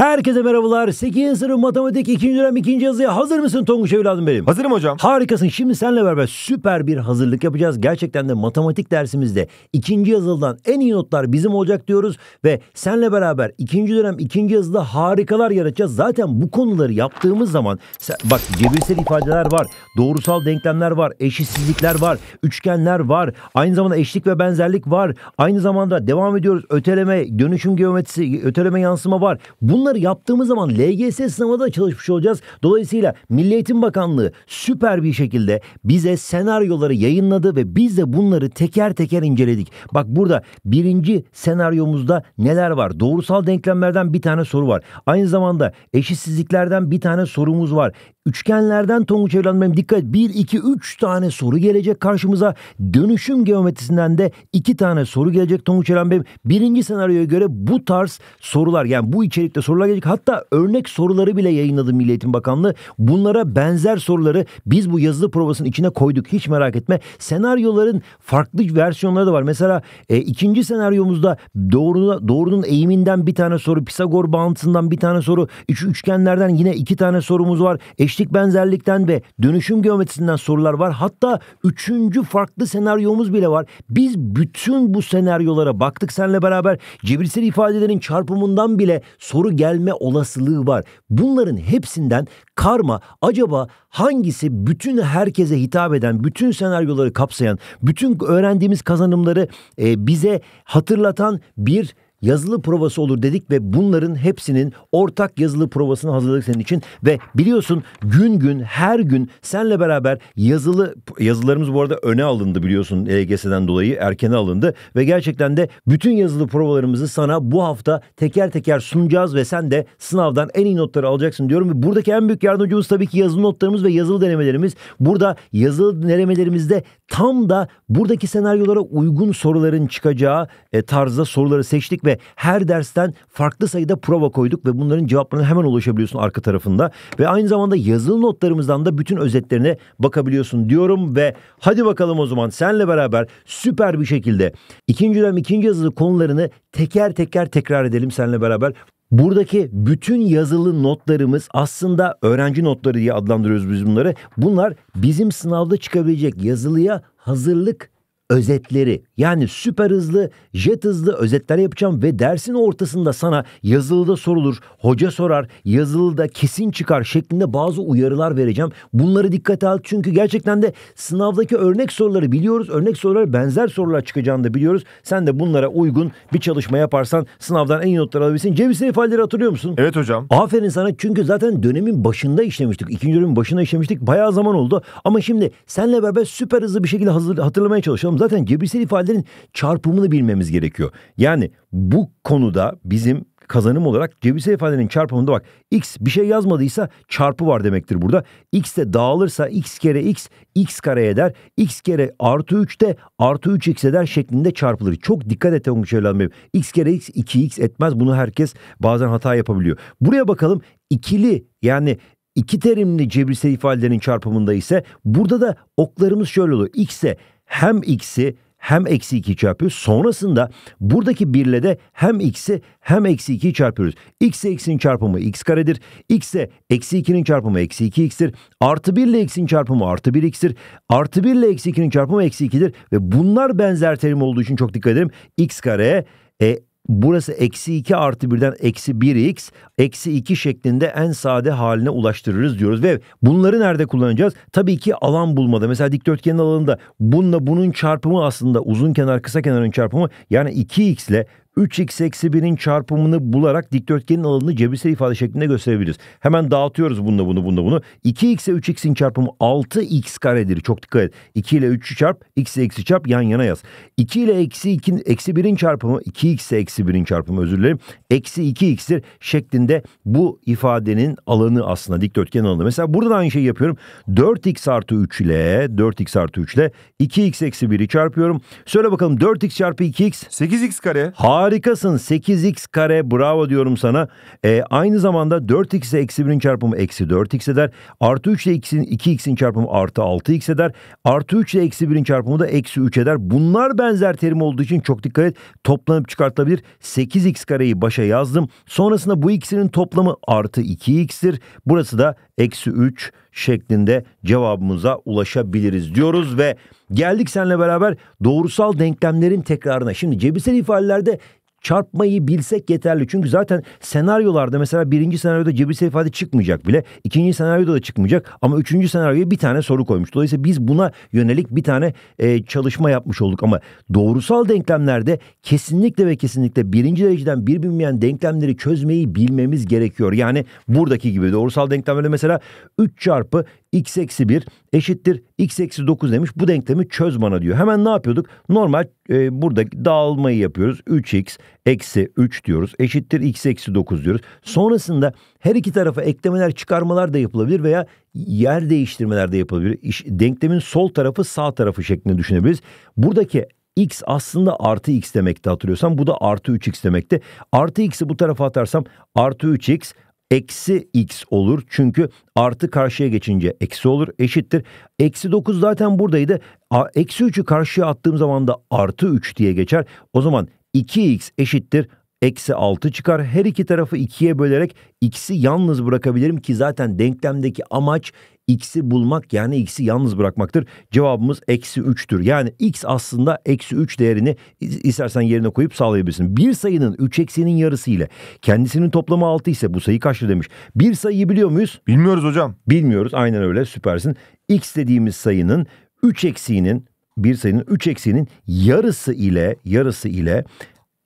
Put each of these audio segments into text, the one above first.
Herkese merhabalar. 8. sınıf matematik 2. dönem 2. yazıya hazır mısın Tonguç evladım benim? Hazırım hocam. Harikasın. Şimdi seninle beraber süper bir hazırlık yapacağız. Gerçekten de matematik dersimizde 2. yazılıdan en iyi notlar bizim olacak diyoruz. Ve seninle beraber 2. dönem 2. yazıda harikalar yaratacağız. Zaten bu konuları yaptığımız zaman bak cebirsel ifadeler var. Doğrusal denklemler var. Eşitsizlikler var. Üçgenler var. Aynı zamanda eşlik ve benzerlik var. Aynı zamanda devam ediyoruz. Öteleme, dönüşüm geometrisi, öteleme yansıma var. Bunlar bunları yaptığımız zaman LGS sınavında çalışmış olacağız. Dolayısıyla Milli Eğitim Bakanlığı süper bir şekilde bize senaryoları yayınladı ve biz de bunları teker teker inceledik. Bak burada birinci senaryomuzda neler var? Doğrusal denklemlerden bir tane soru var. Aynı zamanda eşitsizliklerden bir tane sorumuz var. Üçgenlerden Tonguç evladım dikkat et. 1, 2, 3 tane soru gelecek karşımıza. Dönüşüm geometrisinden de 2 tane soru gelecek Tonguç evladım benim. Birinci senaryoya göre bu tarz sorular yani bu içerikte sorular gelecek. Hatta örnek soruları bile yayınladı Milli Eğitim Bakanlığı. Bunlara benzer soruları biz bu yazılı provasının içine koyduk. Hiç merak etme. Senaryoların farklı versiyonları da var. Mesela e, ikinci senaryomuzda doğru, doğrunun eğiminden bir tane soru, Pisagor bağıntısından bir tane soru, üç, üçgenlerden yine iki tane sorumuz var. E, eşlik benzerlikten ve dönüşüm geometrisinden sorular var. Hatta üçüncü farklı senaryomuz bile var. Biz bütün bu senaryolara baktık seninle beraber. Cebirsel ifadelerin çarpımından bile soru gelme olasılığı var. Bunların hepsinden karma acaba hangisi bütün herkese hitap eden, bütün senaryoları kapsayan, bütün öğrendiğimiz kazanımları e, bize hatırlatan bir yazılı provası olur dedik ve bunların hepsinin ortak yazılı provasını hazırladık senin için ve biliyorsun gün gün her gün senle beraber yazılı yazılarımız bu arada öne alındı biliyorsun EGS'den dolayı erken alındı ve gerçekten de bütün yazılı provalarımızı sana bu hafta teker teker sunacağız ve sen de sınavdan en iyi notları alacaksın diyorum ve buradaki en büyük yardımcımız tabii ki yazılı notlarımız ve yazılı denemelerimiz. Burada yazılı denemelerimizde tam da buradaki senaryolara uygun soruların çıkacağı e, tarzda soruları seçtik ve her dersten farklı sayıda prova koyduk ve bunların cevaplarına hemen ulaşabiliyorsun arka tarafında ve aynı zamanda yazılı notlarımızdan da bütün özetlerine bakabiliyorsun diyorum ve hadi bakalım o zaman senle beraber süper bir şekilde ikinci dönem ikinci yazılı konularını teker teker tekrar edelim senle beraber. Buradaki bütün yazılı notlarımız aslında öğrenci notları diye adlandırıyoruz biz bunları. Bunlar bizim sınavda çıkabilecek yazılıya hazırlık özetleri yani süper hızlı, jet hızlı özetler yapacağım ve dersin ortasında sana yazılıda sorulur, hoca sorar, yazılıda kesin çıkar şeklinde bazı uyarılar vereceğim. Bunları dikkate al çünkü gerçekten de sınavdaki örnek soruları biliyoruz. Örnek sorular benzer sorular çıkacağını da biliyoruz. Sen de bunlara uygun bir çalışma yaparsan sınavdan en iyi notları alabilirsin. Cevizli ifadeleri hatırlıyor musun? Evet hocam. Aferin sana çünkü zaten dönemin başında işlemiştik. ikinci dönemin başında işlemiştik. Bayağı zaman oldu. Ama şimdi senle beraber süper hızlı bir şekilde hazır, hatırlamaya çalışalım. Zaten cebirsel ifadelerin çarpımını bilmemiz gerekiyor. Yani bu konuda bizim kazanım olarak cebirsel ifadenin çarpımında bak x bir şey yazmadıysa çarpı var demektir burada. x de dağılırsa x kere x x kare eder. x kere artı 3 de artı 3 x eder şeklinde çarpılır. Çok dikkat et olmuş evlenmeyeyim. x kere x 2x etmez. Bunu herkes bazen hata yapabiliyor. Buraya bakalım ikili yani iki terimli cebirsel ifadelerin çarpımında ise burada da oklarımız şöyle oluyor. x'e hem x'i hem eksi 2 çarpıyoruz. Sonrasında buradaki birle de hem x'i hem eksi 2'yi çarpıyoruz. x ile x'in çarpımı x karedir. x ile eksi 2'nin çarpımı eksi 2x'tir. Artı 1 ile x'in çarpımı artı 1x'tir. Artı 1 ile eksi 2'nin çarpımı eksi 2'dir. Ve bunlar benzer terim olduğu için çok dikkat edelim. x kareye e, burası eksi 2 artı birden eksi 1x eksi 2 şeklinde en sade haline ulaştırırız diyoruz. Ve bunları nerede kullanacağız? Tabii ki alan bulmada. Mesela dikdörtgenin alanında bununla bunun çarpımı aslında uzun kenar kısa kenarın çarpımı yani 2x ile 3x eksi 1'in çarpımını bularak dikdörtgenin alanını cebirsel ifade şeklinde gösterebiliriz. Hemen dağıtıyoruz bununla bunu bununla bunu. 2x ile 3x'in çarpımı 6x karedir. Çok dikkat et. 2 ile 3'ü çarp, x ile eksi çarp yan yana yaz. 2 ile eksi 2, eksi 1'in çarpımı 2x ile eksi 1'in çarpımı özür dilerim. Eksi 2x'tir şeklinde bu ifadenin alanı aslında dikdörtgenin alanı. Mesela burada da aynı şeyi yapıyorum. 4x artı 3 ile 4x artı 3 ile 2x eksi 1'i çarpıyorum. Söyle bakalım 4x çarpı 2x. 8x kare. Hayır Harikasın 8x kare bravo diyorum sana. E, aynı zamanda 4x'e x eksi 1'in çarpımı eksi 4x eder. Artı 3 ile x'in 2x'in çarpımı artı 6x eder. Artı 3 ile eksi 1'in çarpımı da eksi 3 eder. Bunlar benzer terim olduğu için çok dikkat et. Toplanıp çıkartılabilir. 8x kareyi başa yazdım. Sonrasında bu ikisinin toplamı artı 2x'tir. Burası da eksi 3 şeklinde cevabımıza ulaşabiliriz diyoruz ve Geldik seninle beraber doğrusal denklemlerin tekrarına. Şimdi cebirsel ifadelerde çarpmayı bilsek yeterli. Çünkü zaten senaryolarda mesela birinci senaryoda cebirsel ifade çıkmayacak bile. ikinci senaryoda da çıkmayacak ama üçüncü senaryoya bir tane soru koymuş. Dolayısıyla biz buna yönelik bir tane e, çalışma yapmış olduk. Ama doğrusal denklemlerde kesinlikle ve kesinlikle birinci dereceden bir bilmeyen denklemleri çözmeyi bilmemiz gerekiyor. Yani buradaki gibi doğrusal denklemlerde mesela 3 çarpı x eksi 1 eşittir x eksi 9 demiş. Bu denklemi çöz bana diyor. Hemen ne yapıyorduk? Normal e, buradaki dağılmayı yapıyoruz. 3x eksi 3 diyoruz. Eşittir x eksi 9 diyoruz. Sonrasında her iki tarafa eklemeler çıkarmalar da yapılabilir veya yer değiştirmeler de yapılabilir. İş, denklemin sol tarafı sağ tarafı şeklinde düşünebiliriz. Buradaki x aslında artı x demekti hatırlıyorsam. Bu da artı 3x demekti. Artı x'i bu tarafa atarsam artı 3x eksi x olur. Çünkü artı karşıya geçince eksi olur eşittir. Eksi 9 zaten buradaydı. A, eksi 3'ü karşıya attığım zaman da artı 3 diye geçer. O zaman 2x eşittir eksi 6 çıkar. Her iki tarafı 2'ye bölerek x'i yalnız bırakabilirim ki zaten denklemdeki amaç x'i bulmak yani x'i yalnız bırakmaktır. Cevabımız eksi 3'tür. Yani x aslında eksi 3 değerini istersen yerine koyup sağlayabilirsin. Bir sayının 3 eksinin yarısı ile kendisinin toplamı 6 ise bu sayı kaçtır demiş. Bir sayıyı biliyor muyuz? Bilmiyoruz hocam. Bilmiyoruz aynen öyle süpersin. x dediğimiz sayının 3 eksiğinin bir sayının 3 eksiğinin yarısı ile yarısı ile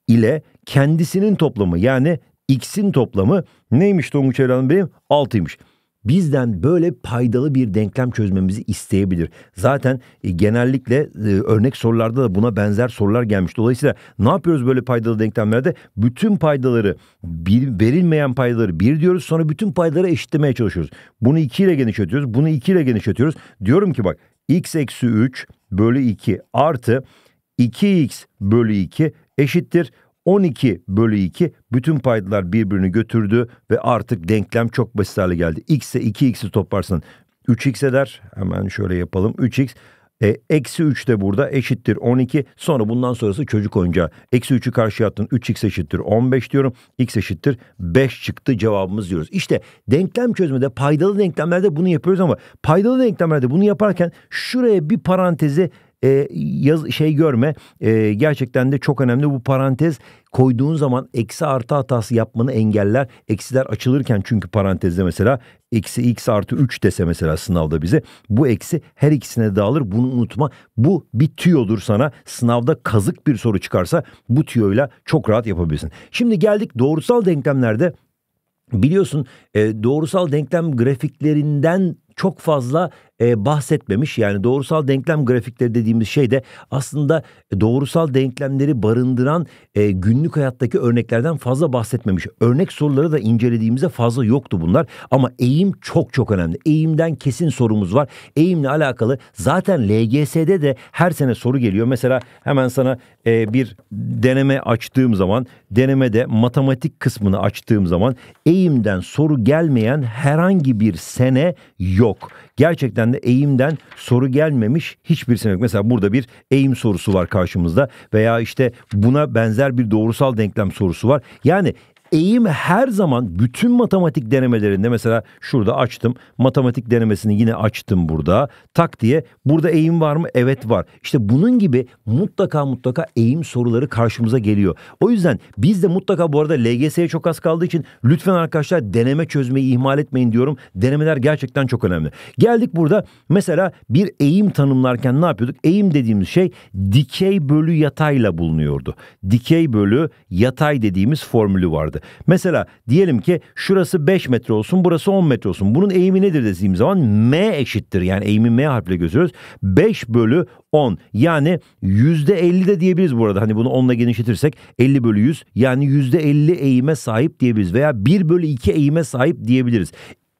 ile kendisinin toplamı yani x'in toplamı neymiş Tonguç Evren benim 6'ymış bizden böyle paydalı bir denklem çözmemizi isteyebilir. Zaten e, genellikle e, örnek sorularda da buna benzer sorular gelmiş. Dolayısıyla ne yapıyoruz böyle paydalı denklemlerde? Bütün paydaları bir, verilmeyen paydaları bir diyoruz sonra bütün paydaları eşitlemeye çalışıyoruz. Bunu 2 ile genişletiyoruz. Bunu 2 ile genişletiyoruz. Diyorum ki bak x eksi 3 bölü 2 artı 2x bölü 2 eşittir 12 bölü 2 bütün paydalar birbirini götürdü ve artık denklem çok basit hale geldi. X'e 2x'i toplarsın 3x eder. Hemen şöyle yapalım 3x. E, eksi 3 de burada eşittir 12. Sonra bundan sonrası çocuk oyuncağı. Eksi 3'ü karşıya attın 3x eşittir 15 diyorum. x eşittir 5 çıktı cevabımız diyoruz. İşte denklem çözmede paydalı denklemlerde bunu yapıyoruz ama paydalı denklemlerde bunu yaparken şuraya bir parantezi e, yaz, şey görme e, gerçekten de çok önemli bu parantez koyduğun zaman eksi artı hatası yapmanı engeller. Eksiler açılırken çünkü parantezde mesela eksi x artı 3 dese mesela sınavda bize bu eksi her ikisine dağılır bunu unutma. Bu bir tüy olur sana sınavda kazık bir soru çıkarsa bu tüyoyla çok rahat yapabilirsin. Şimdi geldik doğrusal denklemlerde biliyorsun e, doğrusal denklem grafiklerinden çok fazla e, bahsetmemiş. Yani doğrusal denklem grafikleri dediğimiz şey de aslında e, doğrusal denklemleri barındıran e, günlük hayattaki örneklerden fazla bahsetmemiş. Örnek soruları da incelediğimizde fazla yoktu bunlar ama eğim çok çok önemli. Eğimden kesin sorumuz var. Eğimle alakalı zaten LGS'de de her sene soru geliyor. Mesela hemen sana e, bir deneme açtığım zaman denemede matematik kısmını açtığım zaman eğimden soru gelmeyen herhangi bir sene yok gerçekten de eğimden soru gelmemiş hiçbir yok. Mesela burada bir eğim sorusu var karşımızda veya işte buna benzer bir doğrusal denklem sorusu var. Yani eğim her zaman bütün matematik denemelerinde mesela şurada açtım. Matematik denemesini yine açtım burada. Tak diye burada eğim var mı? Evet var. işte bunun gibi mutlaka mutlaka eğim soruları karşımıza geliyor. O yüzden biz de mutlaka bu arada LGS'ye çok az kaldığı için lütfen arkadaşlar deneme çözmeyi ihmal etmeyin diyorum. Denemeler gerçekten çok önemli. Geldik burada mesela bir eğim tanımlarken ne yapıyorduk? Eğim dediğimiz şey dikey bölü yatayla bulunuyordu. Dikey bölü yatay dediğimiz formülü vardı. Mesela diyelim ki şurası 5 metre olsun burası 10 metre olsun. Bunun eğimi nedir dediğim zaman M eşittir. Yani eğimi M harfiyle gösteriyoruz. 5 bölü 10 yani yüzde %50 de diyebiliriz bu arada. Hani bunu 10 ile genişletirsek 50 bölü 100 yani yüzde %50 eğime sahip diyebiliriz. Veya 1 bölü 2 eğime sahip diyebiliriz.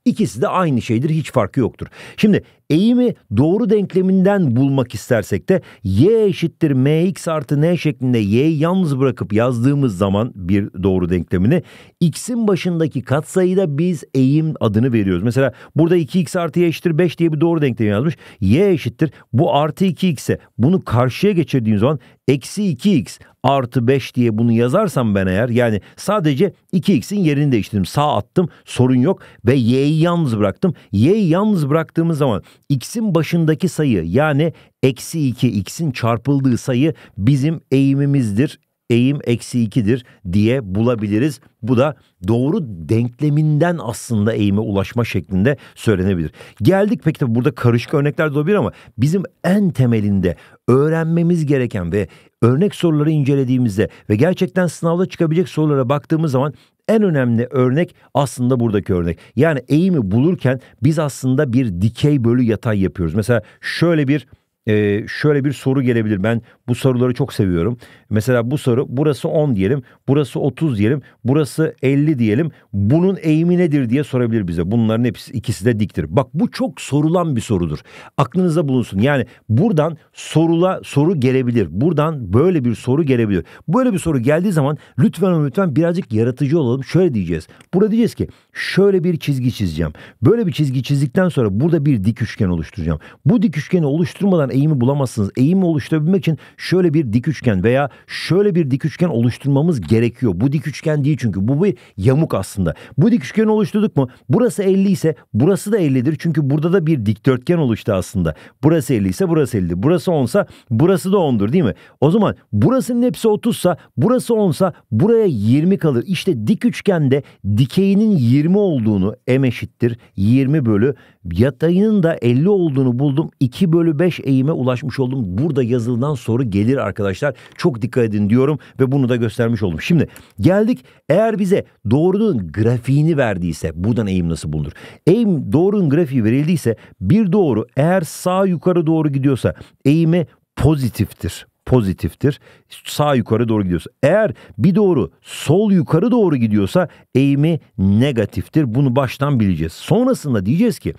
İkisi de aynı şeydir hiç farkı yoktur. Şimdi eğimi doğru denkleminden bulmak istersek de y eşittir mx artı n şeklinde y'yi yalnız bırakıp yazdığımız zaman bir doğru denklemini x'in başındaki katsayıda biz eğim adını veriyoruz. Mesela burada 2x artı y eşittir 5 diye bir doğru denklemi yazmış. y eşittir bu artı 2x'e bunu karşıya geçirdiğim zaman eksi 2x artı 5 diye bunu yazarsam ben eğer yani sadece 2x'in yerini değiştirdim. Sağ attım sorun yok ve y'yi yalnız bıraktım. y'yi yalnız bıraktığımız zaman x'in başındaki sayı yani eksi 2 x'in çarpıldığı sayı bizim eğimimizdir. Eğim eksi 2'dir diye bulabiliriz. Bu da doğru denkleminden aslında eğime ulaşma şeklinde söylenebilir. Geldik peki tabii burada karışık örnekler de olabilir ama bizim en temelinde öğrenmemiz gereken ve örnek soruları incelediğimizde ve gerçekten sınavda çıkabilecek sorulara baktığımız zaman en önemli örnek aslında buradaki örnek. Yani eğimi bulurken biz aslında bir dikey bölü yatay yapıyoruz. Mesela şöyle bir e, şöyle bir soru gelebilir. Ben bu soruları çok seviyorum. Mesela bu soru burası 10 diyelim, burası 30 diyelim, burası 50 diyelim. Bunun eğimi nedir diye sorabilir bize. Bunların hepsi ikisi de diktir. Bak bu çok sorulan bir sorudur. Aklınızda bulunsun. Yani buradan sorula soru gelebilir. Buradan böyle bir soru gelebilir. Böyle bir soru geldiği zaman lütfen lütfen birazcık yaratıcı olalım. Şöyle diyeceğiz. Burada diyeceğiz ki şöyle bir çizgi çizeceğim. Böyle bir çizgi çizdikten sonra burada bir dik üçgen oluşturacağım. Bu dik üçgeni oluşturmadan eğimi bulamazsınız. Eğimi oluşturabilmek için şöyle bir dik üçgen veya şöyle bir dik üçgen oluşturmamız gerekiyor. Bu dik üçgen değil çünkü bu bir yamuk aslında. Bu dik üçgeni oluşturduk mu? Burası 50 ise burası da 50'dir. Çünkü burada da bir dikdörtgen oluştu aslında. Burası 50 ise burası 50. Burası 10 ise burası da 10'dur değil mi? O zaman burasının hepsi 30 ise burası 10 ise buraya 20 kalır. İşte dik üçgende dikeyinin 20 olduğunu m eşittir 20 bölü Yatayının da 50 olduğunu buldum. 2 bölü 5 eğime ulaşmış oldum. Burada yazılan soru gelir arkadaşlar. Çok dikkat edin diyorum ve bunu da göstermiş oldum. Şimdi geldik eğer bize doğrunun grafiğini verdiyse buradan eğim nasıl bulunur? Eğim doğrunun grafiği verildiyse bir doğru eğer sağ yukarı doğru gidiyorsa eğimi pozitiftir pozitiftir. Sağ yukarı doğru gidiyorsa. Eğer bir doğru sol yukarı doğru gidiyorsa eğimi negatiftir. Bunu baştan bileceğiz. Sonrasında diyeceğiz ki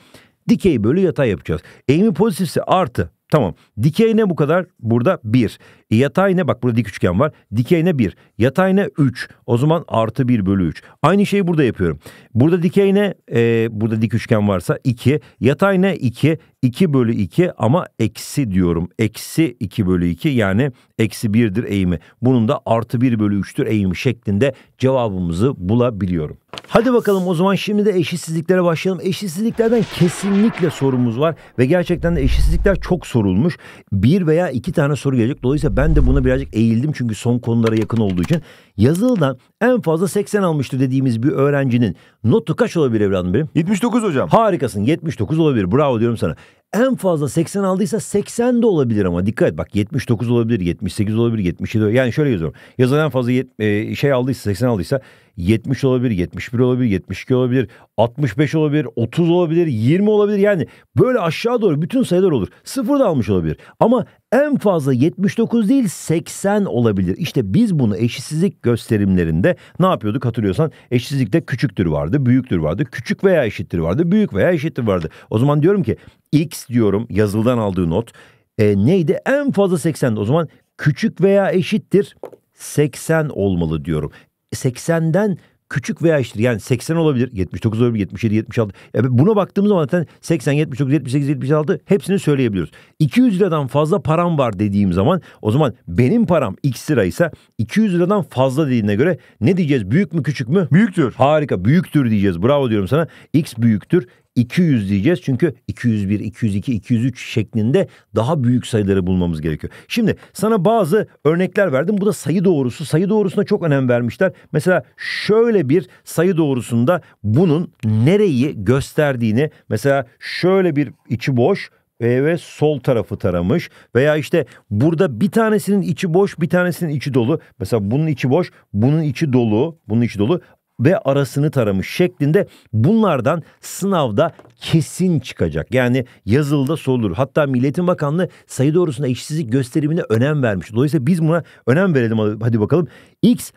dikey bölü yatay yapacağız. Eğimi pozitifse artı. Tamam. Dikey ne bu kadar? Burada bir yatay ne? Bak burada dik üçgen var. Dikey ne? 1. Yatay ne? 3. O zaman artı 1 bölü 3. Aynı şeyi burada yapıyorum. Burada dikey ne? E, burada dik üçgen varsa 2. Yatay ne? 2. 2 bölü 2 ama eksi diyorum. Eksi 2 bölü 2 yani eksi 1'dir eğimi. Bunun da artı 1 bölü 3'tür eğimi şeklinde cevabımızı bulabiliyorum. Hadi bakalım o zaman şimdi de eşitsizliklere başlayalım. Eşitsizliklerden kesinlikle sorumuz var ve gerçekten de eşitsizlikler çok sorulmuş. Bir veya iki tane soru gelecek. Dolayısıyla ben de buna birazcık eğildim çünkü son konulara yakın olduğu için. Yazılıdan en fazla 80 almıştı dediğimiz bir öğrencinin notu kaç olabilir evladım benim? 79 hocam. Harikasın 79 olabilir bravo diyorum sana en fazla 80 aldıysa 80 de olabilir ama dikkat et bak 79 olabilir 78 olabilir 77 olabilir. yani şöyle yazıyorum yazan en fazla yet, e, şey aldıysa 80 aldıysa 70 olabilir 71 olabilir 72 olabilir 65 olabilir 30 olabilir 20 olabilir yani böyle aşağı doğru bütün sayılar olur sıfır da almış olabilir ama en fazla 79 değil 80 olabilir işte biz bunu eşitsizlik gösterimlerinde ne yapıyorduk hatırlıyorsan eşitsizlikte küçüktür vardı büyüktür vardı küçük veya eşittir vardı büyük veya eşittir vardı o zaman diyorum ki X diyorum yazıldan aldığı not. E, neydi? En fazla 80. O zaman küçük veya eşittir 80 olmalı diyorum. 80'den e, küçük veya eşittir. Yani 80 olabilir, 79 olabilir, 77, 76. Yani buna baktığımız zaman zaten 80, 79, 78, 76 hepsini söyleyebiliyoruz. 200 liradan fazla param var dediğim zaman o zaman benim param x liraysa 200 liradan fazla dediğine göre ne diyeceğiz? Büyük mü küçük mü? Büyüktür. Harika büyüktür diyeceğiz. Bravo diyorum sana. X büyüktür 200 diyeceğiz çünkü 201, 202, 203 şeklinde daha büyük sayıları bulmamız gerekiyor. Şimdi sana bazı örnekler verdim. Bu da sayı doğrusu. Sayı doğrusuna çok önem vermişler. Mesela şöyle bir sayı doğrusunda bunun nereyi gösterdiğini mesela şöyle bir içi boş e, ve sol tarafı taramış veya işte burada bir tanesinin içi boş bir tanesinin içi dolu mesela bunun içi boş bunun içi dolu bunun içi dolu ve arasını taramış şeklinde bunlardan sınavda kesin çıkacak. Yani yazılıda sorulur. Hatta Milletin Bakanlığı sayı doğrusunda işsizlik gösterimine önem vermiş. Dolayısıyla biz buna önem verelim hadi bakalım. X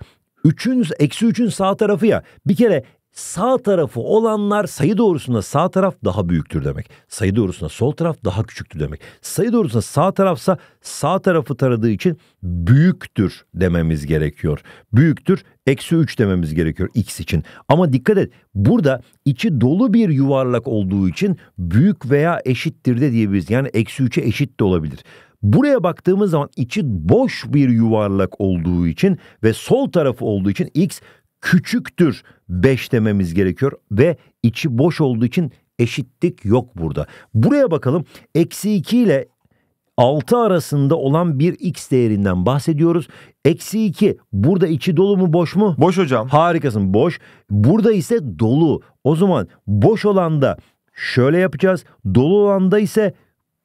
3'ün eksi 3'ün sağ tarafı ya. Bir kere Sağ tarafı olanlar sayı doğrusunda sağ taraf daha büyüktür demek. Sayı doğrusunda sol taraf daha küçüktür demek. Sayı doğrusunda sağ tarafsa sağ tarafı taradığı için büyüktür dememiz gerekiyor. Büyüktür eksi 3 dememiz gerekiyor x için. Ama dikkat et burada içi dolu bir yuvarlak olduğu için büyük veya eşittir de diyebiliriz. Yani eksi 3'e eşit de olabilir. Buraya baktığımız zaman içi boş bir yuvarlak olduğu için ve sol tarafı olduğu için x küçüktür 5 dememiz gerekiyor ve içi boş olduğu için eşitlik yok burada. Buraya bakalım eksi 2 ile 6 arasında olan bir x değerinden bahsediyoruz. Eksi 2 burada içi dolu mu boş mu? Boş hocam. Harikasın boş. Burada ise dolu. O zaman boş olanda şöyle yapacağız. Dolu olanda ise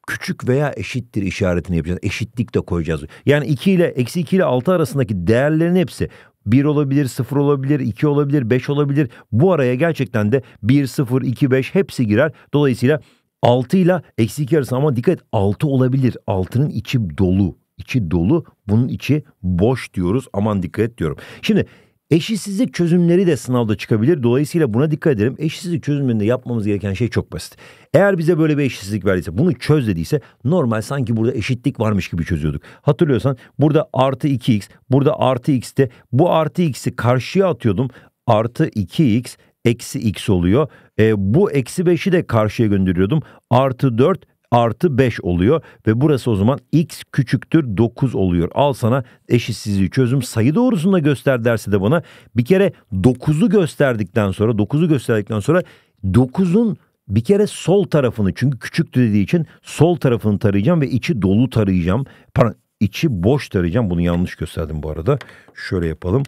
küçük veya eşittir işaretini yapacağız. Eşitlik de koyacağız. Yani 2 ile eksi 2 ile 6 arasındaki değerlerin hepsi 1 olabilir, 0 olabilir, 2 olabilir, 5 olabilir. Bu araya gerçekten de 1, 0, 2, 5 hepsi girer. Dolayısıyla 6 ile eksi 2 arasında ama dikkat 6 olabilir. 6'nın içi dolu. İçi dolu bunun içi boş diyoruz aman dikkat et diyorum. Şimdi Eşitsizlik çözümleri de sınavda çıkabilir. Dolayısıyla buna dikkat edelim. Eşitsizlik çözümlerinde yapmamız gereken şey çok basit. Eğer bize böyle bir eşitsizlik verdiyse, bunu çöz dediyse normal sanki burada eşitlik varmış gibi çözüyorduk. Hatırlıyorsan burada artı 2x, burada artı x'te bu artı x'i karşıya atıyordum. Artı 2x eksi x oluyor. E, bu eksi 5'i de karşıya gönderiyordum. Artı 4 artı 5 oluyor ve burası o zaman x küçüktür 9 oluyor. Al sana eşitsizliği çözüm sayı doğrusunda göster dersi de bana. Bir kere 9'u gösterdikten sonra 9'u gösterdikten sonra 9'un bir kere sol tarafını çünkü küçüktü dediği için sol tarafını tarayacağım ve içi dolu tarayacağım. Pardon içi boş tarayacağım. Bunu yanlış gösterdim bu arada. Şöyle yapalım.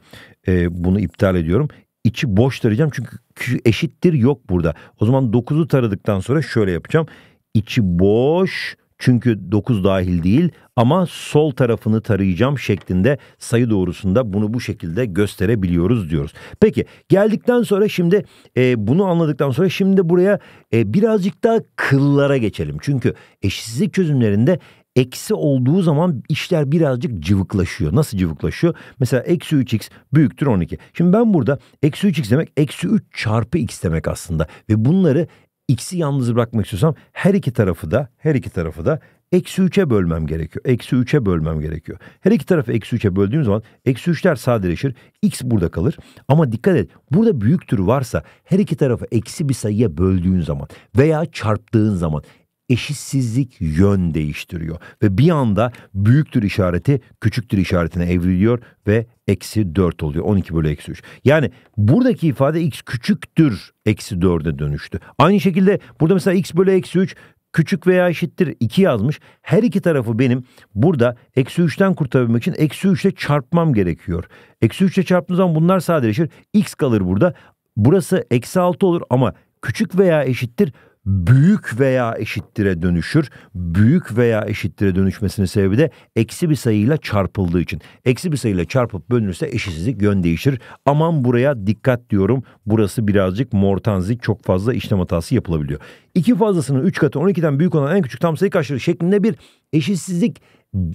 Ee, bunu iptal ediyorum. İçi boş tarayacağım çünkü eşittir yok burada. O zaman 9'u taradıktan sonra şöyle yapacağım içi boş çünkü 9 dahil değil ama sol tarafını tarayacağım şeklinde sayı doğrusunda bunu bu şekilde gösterebiliyoruz diyoruz. Peki geldikten sonra şimdi e, bunu anladıktan sonra şimdi buraya e, birazcık daha kıllara geçelim. Çünkü eşitsizlik çözümlerinde eksi olduğu zaman işler birazcık cıvıklaşıyor. Nasıl cıvıklaşıyor? Mesela eksi 3x büyüktür 12. Şimdi ben burada eksi 3x demek eksi 3 çarpı x demek aslında. Ve bunları x'i yalnız bırakmak istiyorsam her iki tarafı da her iki tarafı da eksi 3'e bölmem gerekiyor. Eksi 3'e bölmem gerekiyor. Her iki tarafı eksi 3'e böldüğüm zaman eksi 3'ler sadeleşir. X burada kalır. Ama dikkat et burada büyüktür varsa her iki tarafı eksi bir sayıya böldüğün zaman veya çarptığın zaman eşitsizlik yön değiştiriyor ve bir anda büyüktür işareti küçüktür işaretine evriliyor ve eksi 4 oluyor. 12 bölü eksi 3. Yani buradaki ifade x küçüktür eksi 4'e dönüştü. Aynı şekilde burada mesela x bölü eksi 3 küçük veya eşittir 2 yazmış. Her iki tarafı benim burada eksi 3'ten kurtarabilmek için eksi 3 ile çarpmam gerekiyor. Eksi 3 ile çarptığım zaman bunlar sadeleşir. X kalır burada. Burası eksi 6 olur ama küçük veya eşittir büyük veya eşittire dönüşür. Büyük veya eşittire dönüşmesinin sebebi de eksi bir sayıyla çarpıldığı için. Eksi bir sayıyla çarpıp bölünürse eşitsizlik yön değişir. Aman buraya dikkat diyorum. Burası birazcık Mortanzi çok fazla işlem hatası yapılabiliyor. İki fazlasının 3 katı 12'den büyük olan en küçük tam sayı kaçtır şeklinde bir eşitsizlik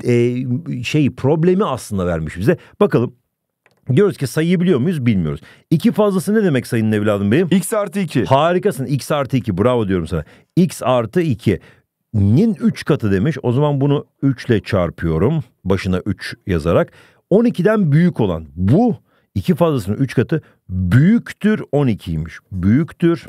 e, şey problemi aslında vermiş bize. Bakalım Diyoruz ki sayıyı biliyor muyuz? Bilmiyoruz. 2 fazlası ne demek sayının evladım benim? X artı 2. Harikasın. X artı 2. Bravo diyorum sana. X artı 2 nin 3 katı demiş. O zaman bunu 3 ile çarpıyorum. Başına 3 yazarak. 12'den büyük olan bu iki fazlasının 3 katı büyüktür 12'ymiş. Büyüktür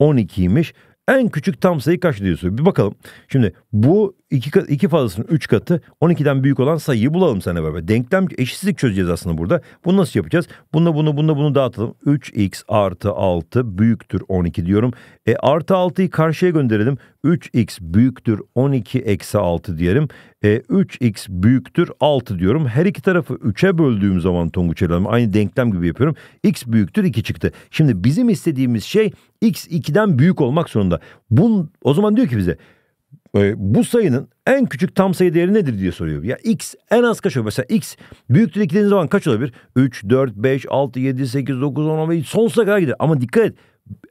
12'ymiş. En küçük tam sayı kaç diyorsun? Bir bakalım. Şimdi bu iki, iki fazlasının 3 katı 12'den büyük olan sayıyı bulalım sana beraber. Denklem eşitsizlik çözeceğiz aslında burada. Bunu nasıl yapacağız? Bunu, bunu bunu, bunu dağıtalım. 3x artı 6 büyüktür 12 diyorum. E artı 6'yı karşıya gönderelim. 3x büyüktür 12 eksi 6 diyelim. E, 3x büyüktür 6 diyorum. Her iki tarafı 3'e böldüğüm zaman Tonguç Hanım aynı denklem gibi yapıyorum. x büyüktür 2 çıktı. Şimdi bizim istediğimiz şey x 2'den büyük olmak zorunda. Bun, o zaman diyor ki bize ee, bu sayının en küçük tam sayı değeri nedir diye soruyor. Ya x en az kaç olur? Mesela x büyüktür eklediğiniz zaman kaç olabilir? 3, 4, 5, 6, 7, 8, 9, 10, 11 sonsuza kadar gider. Ama dikkat et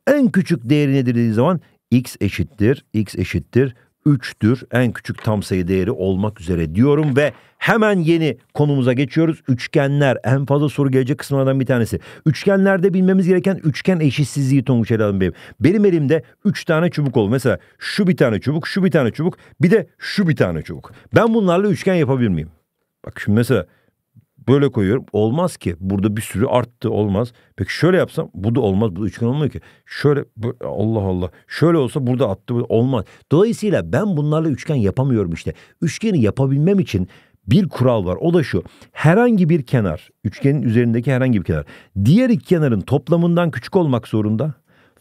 en küçük değeri nedir dediği zaman x eşittir, x eşittir 3'tür en küçük tam sayı değeri olmak üzere diyorum ve Hemen yeni konumuza geçiyoruz. Üçgenler en fazla soru gelecek kısımlardan bir tanesi. Üçgenlerde bilmemiz gereken üçgen eşitsizliği Tonguç Elhanım Bey'im. Benim elimde üç tane çubuk oldu. Mesela şu bir tane çubuk, şu bir tane çubuk, bir de şu bir tane çubuk. Ben bunlarla üçgen yapabilir miyim? Bak şimdi mesela böyle koyuyorum. Olmaz ki. Burada bir sürü arttı olmaz. Peki şöyle yapsam bu da olmaz. Bu da üçgen olmuyor ki. Şöyle Allah Allah. Şöyle olsa burada attı olmaz. Dolayısıyla ben bunlarla üçgen yapamıyorum işte. Üçgeni yapabilmem için bir kural var. O da şu. Herhangi bir kenar, üçgenin üzerindeki herhangi bir kenar diğer iki kenarın toplamından küçük olmak zorunda.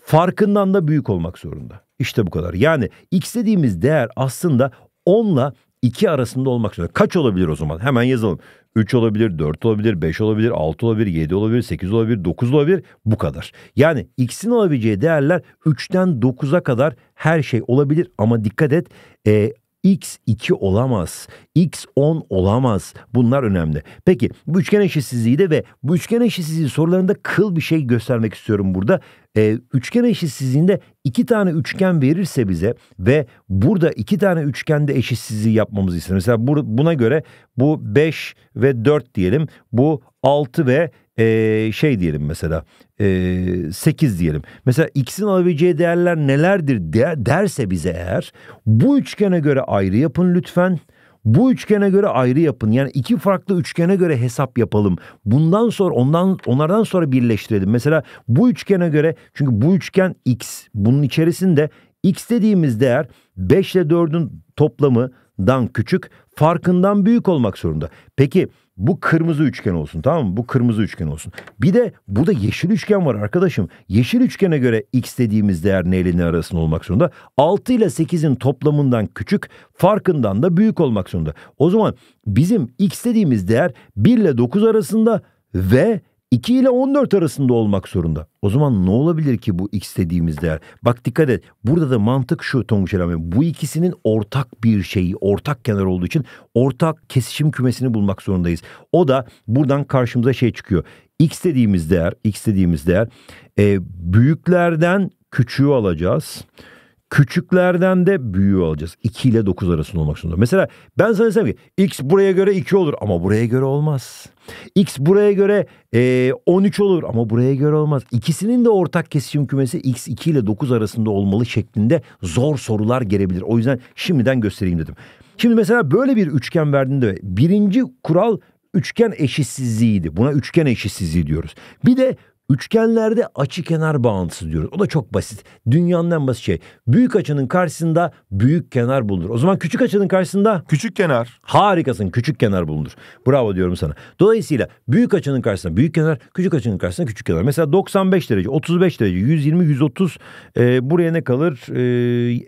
Farkından da büyük olmak zorunda. İşte bu kadar. Yani x dediğimiz değer aslında 10 ile 2 arasında olmak zorunda. Kaç olabilir o zaman? Hemen yazalım. 3 olabilir, 4 olabilir, 5 olabilir, 6 olabilir, 7 olabilir, 8 olabilir, 9 olabilir. Bu kadar. Yani x'in olabileceği değerler 3'ten 9'a kadar her şey olabilir. Ama dikkat et e, x2 olamaz, x10 olamaz. Bunlar önemli. Peki bu üçgen eşitsizliği de ve bu üçgen eşitsizliği sorularında kıl bir şey göstermek istiyorum burada. Ee, üçgen eşitsizliğinde iki tane üçgen verirse bize ve burada iki tane üçgende eşitsizliği yapmamızı ister. Mesela buna göre bu 5 ve 4 diyelim. Bu 6 ve e, şey diyelim mesela e, 8 diyelim. Mesela x'in alabileceği değerler nelerdir de, derse bize eğer bu üçgene göre ayrı yapın lütfen. Bu üçgene göre ayrı yapın. Yani iki farklı üçgene göre hesap yapalım. Bundan sonra ondan onlardan sonra birleştirelim. Mesela bu üçgene göre çünkü bu üçgen x bunun içerisinde x dediğimiz değer 5 ile 4'ün toplamından küçük farkından büyük olmak zorunda. Peki bu kırmızı üçgen olsun tamam mı? Bu kırmızı üçgen olsun. Bir de burada yeşil üçgen var arkadaşım. Yeşil üçgene göre x dediğimiz değer neyle ne arasında olmak zorunda? 6 ile 8'in toplamından küçük, farkından da büyük olmak zorunda. O zaman bizim x dediğimiz değer 1 ile 9 arasında ve 2 ile 14 arasında olmak zorunda. O zaman ne olabilir ki bu x dediğimiz değer? Bak dikkat et. Burada da mantık şu Tonguç Elami. Bu ikisinin ortak bir şeyi, ortak kenar olduğu için ortak kesişim kümesini bulmak zorundayız. O da buradan karşımıza şey çıkıyor. X dediğimiz değer, x dediğimiz değer e, büyüklerden küçüğü alacağız. Küçüklerden de büyüğü alacağız. 2 ile 9 arasında olmak zorunda. Mesela ben sana desem ki x buraya göre 2 olur ama buraya göre olmaz. X buraya göre e, 13 olur ama buraya göre olmaz. İkisinin de ortak kesişim kümesi x2 ile 9 arasında olmalı şeklinde zor sorular gelebilir. O yüzden şimdiden göstereyim dedim. Şimdi mesela böyle bir üçgen verdiğinde birinci kural üçgen eşitsizliğiydi. Buna üçgen eşitsizliği diyoruz. Bir de Üçgenlerde açı kenar bağıntısı diyoruz. O da çok basit. Dünyanın en basit şey. Büyük açının karşısında büyük kenar bulunur. O zaman küçük açının karşısında küçük kenar. Harikasın. Küçük kenar bulunur. Bravo diyorum sana. Dolayısıyla büyük açının karşısında büyük kenar, küçük açının karşısında küçük kenar. Mesela 95 derece, 35 derece, 120, 130 e, buraya ne kalır?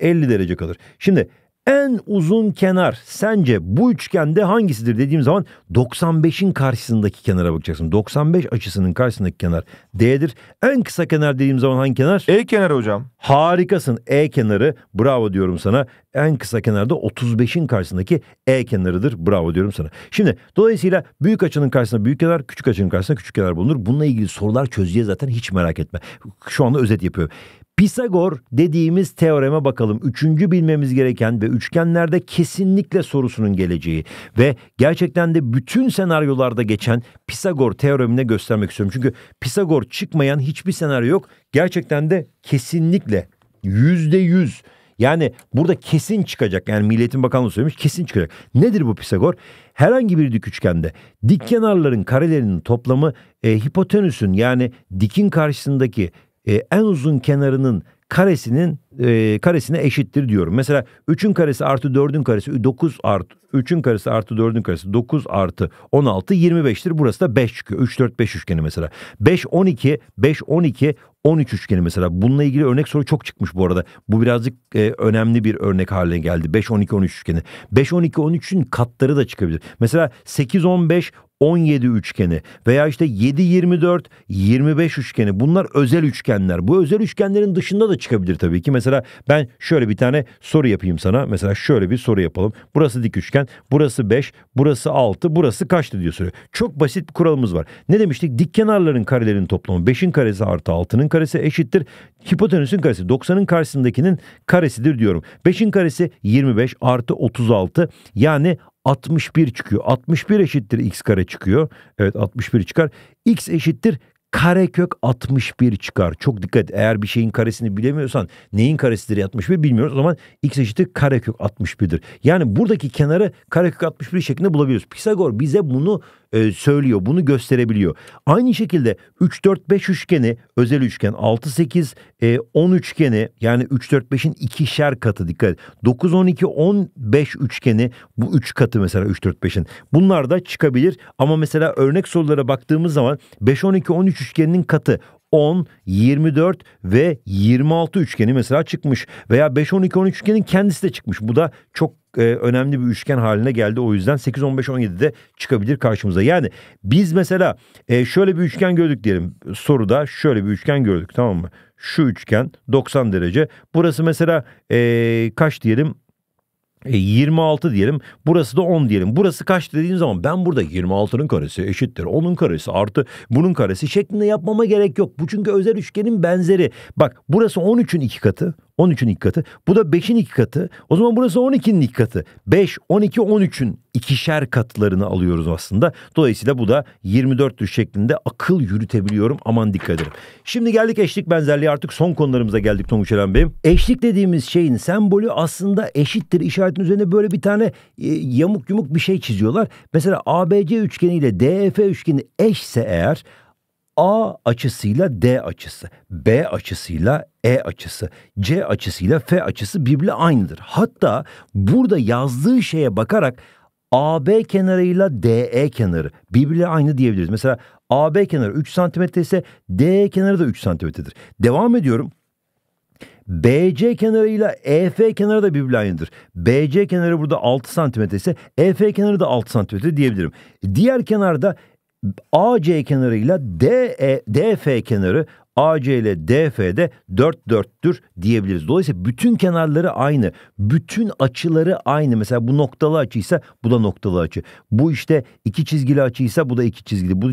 E, 50 derece kalır. Şimdi en uzun kenar sence bu üçgende hangisidir dediğim zaman 95'in karşısındaki kenara bakacaksın. 95 açısının karşısındaki kenar D'dir. En kısa kenar dediğim zaman hangi kenar? E kenarı hocam. Harikasın. E kenarı. Bravo diyorum sana. En kısa kenarda 35'in karşısındaki E kenarıdır. Bravo diyorum sana. Şimdi dolayısıyla büyük açının karşısında büyük kenar, küçük açının karşısında küçük kenar bulunur. Bununla ilgili sorular çözeceğiz zaten hiç merak etme. Şu anda özet yapıyorum. Pisagor dediğimiz teoreme bakalım. Üçüncü bilmemiz gereken ve üçgenlerde kesinlikle sorusunun geleceği ve gerçekten de bütün senaryolarda geçen Pisagor teoremine göstermek istiyorum. Çünkü Pisagor çıkmayan hiçbir senaryo yok. Gerçekten de kesinlikle yüzde yüz yani burada kesin çıkacak. Yani Milliyetin Bakanlığı söylemiş kesin çıkacak. Nedir bu Pisagor? Herhangi bir dik üçgende dik kenarların karelerinin toplamı e, hipotenüsün yani dikin karşısındaki e, en uzun kenarının karesinin e, karesine eşittir diyorum. Mesela 3'ün karesi artı 4'ün karesi 9 artı 3'ün karesi artı 4'ün karesi 9 artı 16 25'tir. Burası da 5 çıkıyor. 3 4 5 üçgeni mesela. 5 12 5 12 13 üçgeni mesela. Bununla ilgili örnek soru çok çıkmış bu arada. Bu birazcık e, önemli bir örnek haline geldi. 5 12 13 üçgeni. 5 12 13'ün katları da çıkabilir. Mesela 8 15 17 üçgeni veya işte 7-24, 25 üçgeni bunlar özel üçgenler. Bu özel üçgenlerin dışında da çıkabilir tabii ki. Mesela ben şöyle bir tane soru yapayım sana. Mesela şöyle bir soru yapalım. Burası dik üçgen, burası 5, burası 6, burası kaçtı diyor soru. Çok basit bir kuralımız var. Ne demiştik? Dik kenarların karelerinin toplamı 5'in karesi artı 6'nın karesi eşittir. Hipotenüsün karesi 90'ın karşısındakinin karesidir diyorum. 5'in karesi 25 artı 36 yani 61 çıkıyor. 61 eşittir x kare çıkıyor. Evet 61 çıkar. x eşittir karekök 61 çıkar. Çok dikkat. Eğer bir şeyin karesini bilemiyorsan neyin karesidir 61 bilmiyoruz. O zaman x eşittir karekök 61'dir. Yani buradaki kenarı karekök 61 şeklinde bulabiliyoruz. Pisagor bize bunu e, söylüyor. Bunu gösterebiliyor. Aynı şekilde 3-4-5 üçgeni özel üçgen 6-8 e, 10 üçgeni yani 3-4-5'in ikişer katı dikkat et. 9-12-15 üçgeni bu 3 katı mesela 3-4-5'in. Bunlar da çıkabilir ama mesela örnek sorulara baktığımız zaman 5-12-13 üçgeninin katı 10, 24 ve 26 üçgeni mesela çıkmış. Veya 5, 12, 13 üçgenin kendisi de çıkmış. Bu da çok e, önemli bir üçgen haline geldi. O yüzden 8 15 17 de çıkabilir karşımıza. Yani biz mesela e, şöyle bir üçgen gördük diyelim. Soruda şöyle bir üçgen gördük tamam mı? Şu üçgen 90 derece. Burası mesela e, kaç diyelim? 26 e, diyelim. Burası da 10 diyelim. Burası kaç dediğin zaman ben burada 26'nın karesi eşittir. 10'un karesi artı bunun karesi şeklinde yapmama gerek yok. Bu çünkü özel üçgenin benzeri. Bak burası 13'ün iki katı. 13'ün iki katı. Bu da 5'in iki katı. O zaman burası 12'nin iki katı. 5, 12, 13'ün ikişer katlarını alıyoruz aslında. Dolayısıyla bu da 24'tür şeklinde akıl yürütebiliyorum. Aman dikkat edin. Şimdi geldik eşlik benzerliği artık son konularımıza geldik Tonguç Eren Bey'im. Eşlik dediğimiz şeyin sembolü aslında eşittir işaretinin üzerine böyle bir tane e, yamuk yumuk bir şey çiziyorlar. Mesela ABC üçgeni ile DF üçgeni eşse eğer A açısıyla D açısı, B açısıyla E açısı, C açısıyla F açısı birbirle aynıdır. Hatta burada yazdığı şeye bakarak AB kenarıyla DE kenarı birbirle aynı diyebiliriz. Mesela AB kenarı 3 cm ise DE kenarı da 3 cm'dir. Devam ediyorum. BC kenarıyla EF kenarı da birbirle aynıdır. BC kenarı burada 6 cm ise EF kenarı da 6 cm diyebilirim. Diğer kenarda AC kenarıyla DE, DF kenarı AC ile DF de 4-4'tür diyebiliriz. Dolayısıyla bütün kenarları aynı. Bütün açıları aynı. Mesela bu noktalı açıysa bu da noktalı açı. Bu işte iki çizgili açıysa bu da iki çizgili. Bu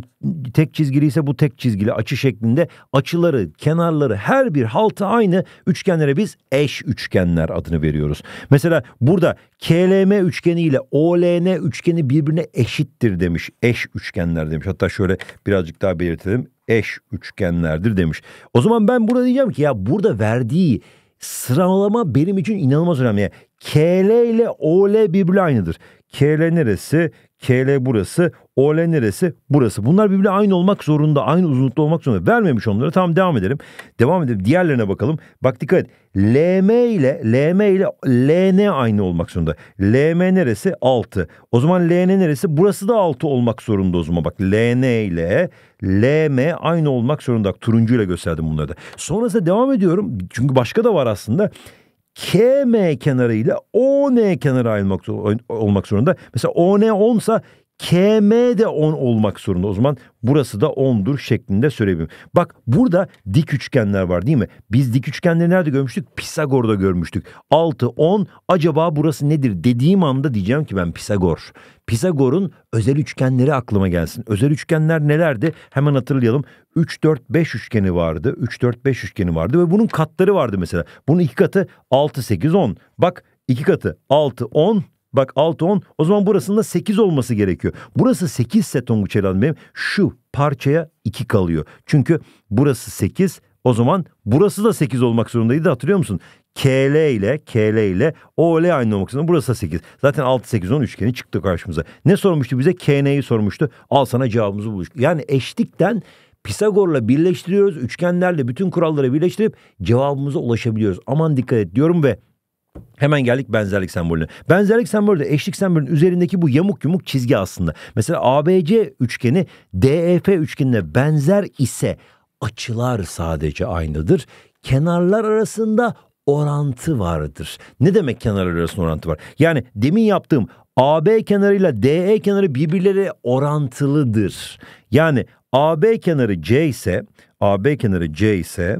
tek çizgili ise bu tek çizgili açı şeklinde açıları, kenarları her bir halta aynı. Üçgenlere biz eş üçgenler adını veriyoruz. Mesela burada KLM üçgeni ile OLN üçgeni birbirine eşittir demiş. Eş üçgenler demiş. Hatta şöyle birazcık daha belirtelim eş üçgenlerdir demiş. O zaman ben burada diyeceğim ki ya burada verdiği sıralama benim için inanılmaz önemli. Yani KL ile OL birbirine aynıdır. KL neresi? KL burası, OL neresi? Burası. Bunlar birbirine aynı olmak zorunda. Aynı uzunlukta olmak zorunda. Vermemiş onları. Tamam devam edelim. Devam edelim. Diğerlerine bakalım. Bak dikkat et. LM ile LM ile LN aynı olmak zorunda. LM neresi? 6. O zaman LN neresi? Burası da 6 olmak zorunda o zaman. Bak LN ile LM aynı olmak zorunda. Turuncuyla gösterdim bunları da. Sonrasında devam ediyorum. Çünkü başka da var aslında. KM kenarı ile ON kenarı ayrılmak olmak zorunda. Mesela ON 10 ise KM de 10 olmak zorunda. O zaman burası da 10'dur şeklinde söyleyebilirim. Bak burada dik üçgenler var değil mi? Biz dik üçgenleri nerede görmüştük? Pisagor'da görmüştük. 6, 10 acaba burası nedir dediğim anda diyeceğim ki ben Pisagor. Pisagor'un özel üçgenleri aklıma gelsin. Özel üçgenler nelerdi? Hemen hatırlayalım. 3, 4, 5 üçgeni vardı. 3, 4, 5 üçgeni vardı ve bunun katları vardı mesela. Bunun iki katı 6, 8, 10. Bak iki katı 6, 10, Bak 6 10 o zaman burasında 8 olması gerekiyor. Burası 8 ise Tonguç Elan benim şu parçaya 2 kalıyor. Çünkü burası 8 o zaman burası da 8 olmak zorundaydı hatırlıyor musun? KL ile KL ile OL aynı olmak zorunda. Burası da 8. Zaten 6 8 10 üçgeni çıktı karşımıza. Ne sormuştu bize? KN'yi sormuştu. Al sana cevabımızı bulduk. Yani eşlikten Pisagor'la birleştiriyoruz. Üçgenlerle bütün kuralları birleştirip cevabımıza ulaşabiliyoruz. Aman dikkat et diyorum ve Hemen geldik benzerlik sembolüne. Benzerlik sembolü de eşlik sembolünün üzerindeki bu yamuk yumuk çizgi aslında. Mesela ABC üçgeni DEF üçgenine benzer ise açılar sadece aynıdır. Kenarlar arasında orantı vardır. Ne demek kenarlar arasında orantı var? Yani demin yaptığım AB kenarıyla DE kenarı birbirleri orantılıdır. Yani AB kenarı C ise AB kenarı C ise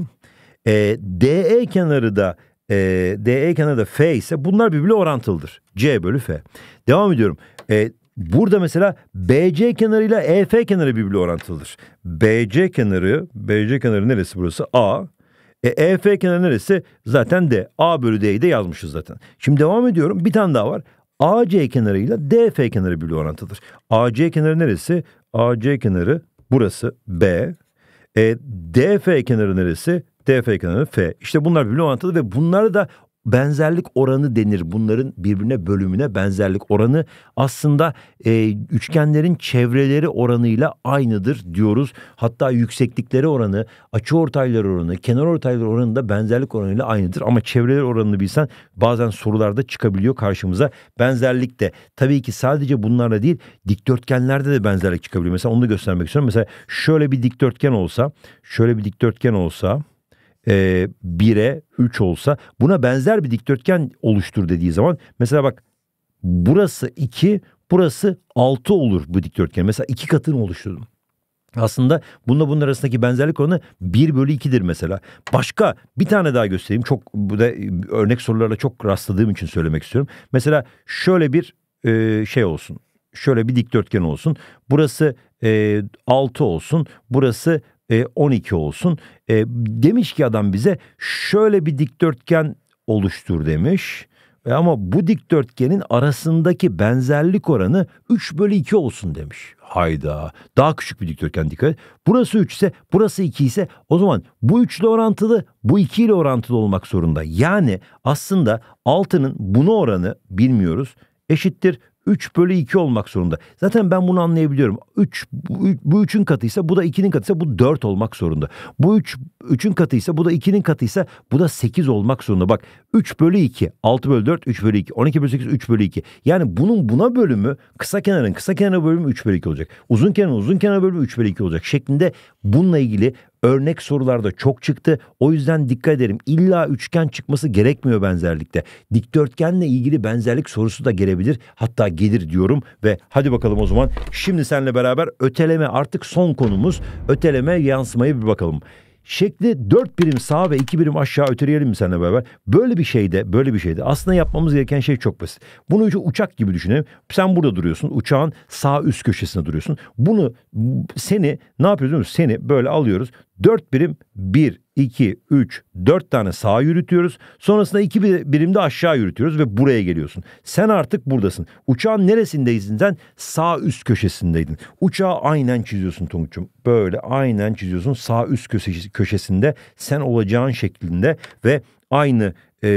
e, DE kenarı da ee, e, DE kenarında F ise bunlar birbirle orantılıdır. C bölü F. Devam ediyorum. E, burada mesela BC kenarıyla EF kenarı birbirle orantılıdır. BC kenarı, BC kenarı neresi burası? A. E, EF kenarı neresi? Zaten D. A bölü D'yi de yazmışız zaten. Şimdi devam ediyorum. Bir tane daha var. AC kenarıyla DF kenarı birbirle orantılıdır. AC kenarı neresi? AC kenarı burası B. E, DF kenarı neresi? TF kanalı F. İşte bunlar birbirine orantılı ve bunlara da benzerlik oranı denir. Bunların birbirine bölümüne benzerlik oranı aslında e, üçgenlerin çevreleri oranıyla aynıdır diyoruz. Hatta yükseklikleri oranı, açı ortaylar oranı, kenar ortaylar oranı da benzerlik oranıyla aynıdır. Ama çevreler oranını bilsen bazen sorularda çıkabiliyor karşımıza. Benzerlik de tabii ki sadece bunlarla değil dikdörtgenlerde de benzerlik çıkabiliyor. Mesela onu da göstermek istiyorum. Mesela şöyle bir dikdörtgen olsa, şöyle bir dikdörtgen olsa e, 1'e 3 olsa buna benzer bir dikdörtgen oluştur dediği zaman mesela bak burası 2 burası 6 olur bu dikdörtgen. Mesela iki katını oluşturdum. Aslında bununla bunun arasındaki benzerlik oranı 1 bölü 2'dir mesela. Başka bir tane daha göstereyim. Çok bu da e, örnek sorularla çok rastladığım için söylemek istiyorum. Mesela şöyle bir e, şey olsun. Şöyle bir dikdörtgen olsun. Burası e, 6 olsun. Burası e, 12 olsun. E, demiş ki adam bize şöyle bir dikdörtgen oluştur demiş. E, ama bu dikdörtgenin arasındaki benzerlik oranı 3 bölü 2 olsun demiş. Hayda. Daha küçük bir dikdörtgen dikkat et. Burası 3 ise burası 2 ise o zaman bu 3 ile orantılı bu 2 ile orantılı olmak zorunda. Yani aslında 6'nın bunu oranı bilmiyoruz eşittir 3 bölü 2 olmak zorunda. Zaten ben bunu anlayabiliyorum. 3 bu 3'ün katıysa bu da 2'nin katıysa bu 4 olmak zorunda. Bu 3 üç, 3'ün katıysa bu da 2'nin katıysa bu da 8 olmak zorunda. Bak 3 bölü 2, 6 bölü 4, 3 bölü 2, 12 bölü 8, 3 bölü 2. Yani bunun buna bölümü kısa kenarın kısa kenara bölümü 3 bölü 2 olacak. Uzun kenarın uzun kenara bölümü 3 bölü 2 olacak şeklinde bununla ilgili örnek sorularda çok çıktı. O yüzden dikkat ederim. İlla üçgen çıkması gerekmiyor benzerlikte. Dikdörtgenle ilgili benzerlik sorusu da gelebilir. Hatta gelir diyorum ve hadi bakalım o zaman. Şimdi seninle beraber öteleme artık son konumuz. Öteleme yansımayı bir bakalım şekli dört birim sağ ve iki birim aşağı öteleyelim mi seninle beraber? Böyle bir şeyde, böyle bir şeyde aslında yapmamız gereken şey çok basit. Bunu işte uçak gibi düşünelim. Sen burada duruyorsun. Uçağın sağ üst köşesinde duruyorsun. Bunu seni ne yapıyoruz? Seni böyle alıyoruz. Dört birim bir, 2, 3, 4 tane sağ yürütüyoruz. Sonrasında 2 birimde aşağı yürütüyoruz ve buraya geliyorsun. Sen artık buradasın. Uçağın neresindeydin sen? Sağ üst köşesindeydin. Uçağı aynen çiziyorsun Tonguç'um. Böyle aynen çiziyorsun. Sağ üst köşesinde sen olacağın şeklinde ve aynı e,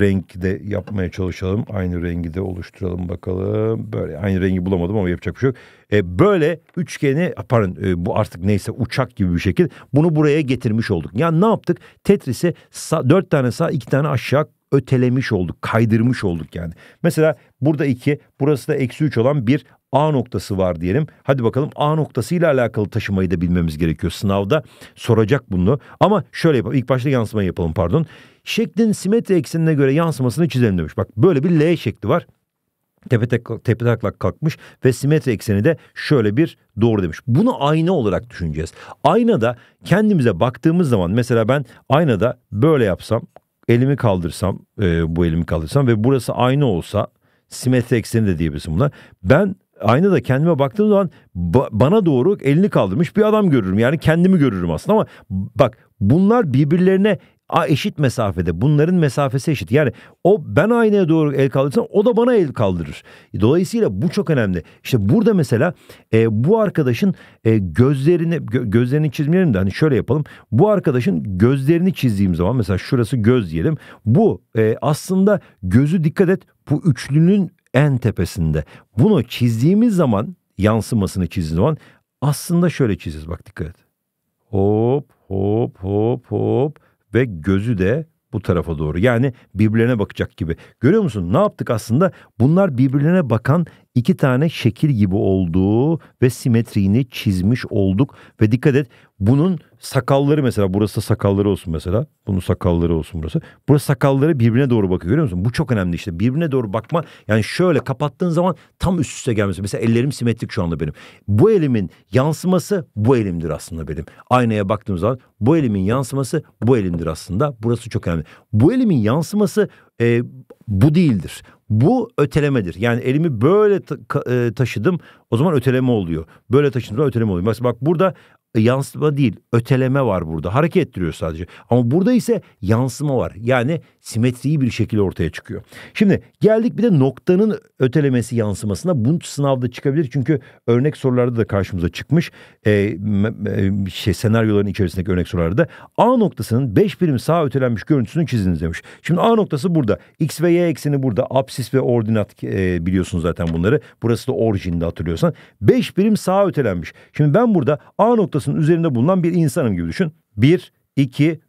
renkte yapmaya çalışalım. Aynı rengi de oluşturalım bakalım. Böyle aynı rengi bulamadım ama yapacak bir şey yok. E, böyle üçgeni pardon e, bu artık neyse uçak gibi bir şekil bunu buraya getirmiş olduk. Yani ne yaptık? Tetris'i dört tane sağ iki tane aşağı ötelemiş olduk, kaydırmış olduk yani. Mesela burada iki, burası da eksi üç olan bir A noktası var diyelim. Hadi bakalım A noktası ile alakalı taşımayı da bilmemiz gerekiyor. Sınavda soracak bunu. Ama şöyle yapalım. İlk başta yansımayı yapalım pardon. Şeklin simetri eksenine göre yansımasını çizelim demiş. Bak böyle bir L şekli var tepe, tepe taklak kalkmış ve simetri ekseni de şöyle bir doğru demiş. Bunu ayna olarak düşüneceğiz. Aynada kendimize baktığımız zaman mesela ben aynada böyle yapsam elimi kaldırsam e, bu elimi kaldırsam ve burası ayna olsa simetri ekseni de diyebilirsin buna. Ben aynada kendime baktığım zaman ba bana doğru elini kaldırmış bir adam görürüm. Yani kendimi görürüm aslında ama bak bunlar birbirlerine A eşit mesafede. Bunların mesafesi eşit. Yani o ben aynaya doğru el kaldırırsam o da bana el kaldırır. Dolayısıyla bu çok önemli. İşte burada mesela e, bu arkadaşın e, gözlerini gö, gözlerini çizmelerini de hani şöyle yapalım. Bu arkadaşın gözlerini çizdiğim zaman mesela şurası göz diyelim. Bu e, aslında gözü dikkat et bu üçlünün en tepesinde. Bunu çizdiğimiz zaman yansımasını çizdiğimiz zaman aslında şöyle çiziyoruz bak dikkat et. Hop hop hop hop ve gözü de bu tarafa doğru. Yani birbirlerine bakacak gibi. Görüyor musun? Ne yaptık aslında? Bunlar birbirlerine bakan iki tane şekil gibi olduğu ve simetriğini çizmiş olduk. Ve dikkat et bunun sakalları mesela burası sakalları olsun mesela. Bunun sakalları olsun burası. Burası sakalları birbirine doğru bakıyor görüyor musun? Bu çok önemli işte birbirine doğru bakma. Yani şöyle kapattığın zaman tam üst üste gelmesi. Mesela ellerim simetrik şu anda benim. Bu elimin yansıması bu elimdir aslında benim. Aynaya baktığım zaman bu elimin yansıması bu elimdir aslında. Burası çok önemli. Bu elimin yansıması e, bu değildir. Bu ötelemedir. Yani elimi böyle ta- e, taşıdım o zaman öteleme oluyor. Böyle taşıdım öteleme oluyor. Mesela bak burada yansıma değil öteleme var burada. Hareket ettiriyor sadece. Ama burada ise yansıma var. Yani simetriyi bir şekilde ortaya çıkıyor. Şimdi geldik bir de noktanın ötelemesi yansımasına. Bu sınavda çıkabilir çünkü örnek sorularda da karşımıza çıkmış. E, e şey senaryoların içerisindeki örnek sorularda A noktasının 5 birim sağa ötelenmiş görüntüsünü çiziniz demiş. Şimdi A noktası burada. X ve Y ekseni burada. Apsis ve ordinat e, biliyorsunuz zaten bunları. Burası da orijinde hatırlıyorsan. 5 birim sağa ötelenmiş. Şimdi ben burada A noktasının üzerinde bulunan bir insanım gibi düşün. 1 2,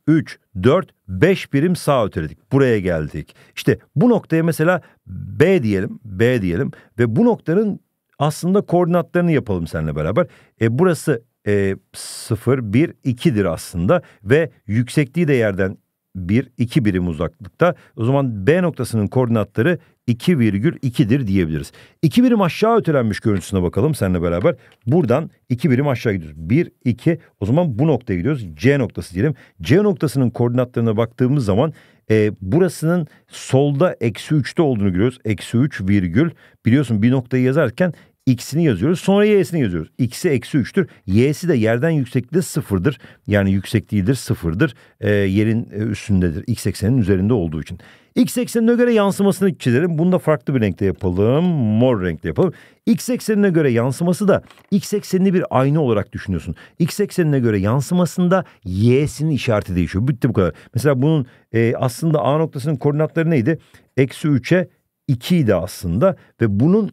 3, 4, 5 birim sağ öteledik. Buraya geldik. İşte bu noktaya mesela B diyelim. B diyelim ve bu noktanın aslında koordinatlarını yapalım seninle beraber. E burası e, 0, 1, 2'dir aslında ve yüksekliği de yerden 1, 2 birim uzaklıkta. O zaman B noktasının koordinatları 2,2'dir diyebiliriz. 2 birim aşağı ötelenmiş görüntüsüne bakalım seninle beraber. Buradan 2 birim aşağı gidiyoruz. 1, 2 o zaman bu noktaya gidiyoruz. C noktası diyelim. C noktasının koordinatlarına baktığımız zaman e, burasının solda eksi 3'te olduğunu görüyoruz. Eksi 3 virgül biliyorsun bir noktayı yazarken x'ini yazıyoruz. Sonra y'sini yazıyoruz. x'i eksi 3'tür. y'si de yerden yüksekliği sıfırdır. Yani yüksekliğidir sıfırdır. E, yerin e, üstündedir. x eksenin üzerinde olduğu için. X eksenine göre yansımasını çizelim. Bunu da farklı bir renkte yapalım. Mor renkte yapalım. X eksenine göre yansıması da X eksenini bir ayna olarak düşünüyorsun. X eksenine göre yansımasında Y'sinin işareti değişiyor. Bitti bu kadar. Mesela bunun e, aslında A noktasının koordinatları neydi? Eksi 3'e 2 idi aslında. Ve bunun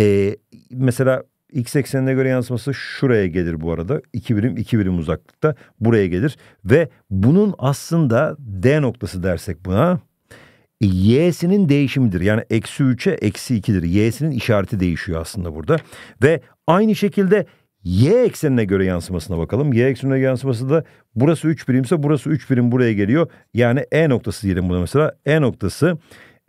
e, mesela X eksenine göre yansıması şuraya gelir bu arada. 2 birim 2 birim uzaklıkta buraya gelir. Ve bunun aslında D noktası dersek buna y'sinin değişimidir. Yani eksi 3'e eksi 2'dir. Y'sinin işareti değişiyor aslında burada. Ve aynı şekilde y eksenine göre yansımasına bakalım. Y eksenine yansıması da burası 3 birimse burası 3 birim buraya geliyor. Yani E noktası diyelim burada mesela. E noktası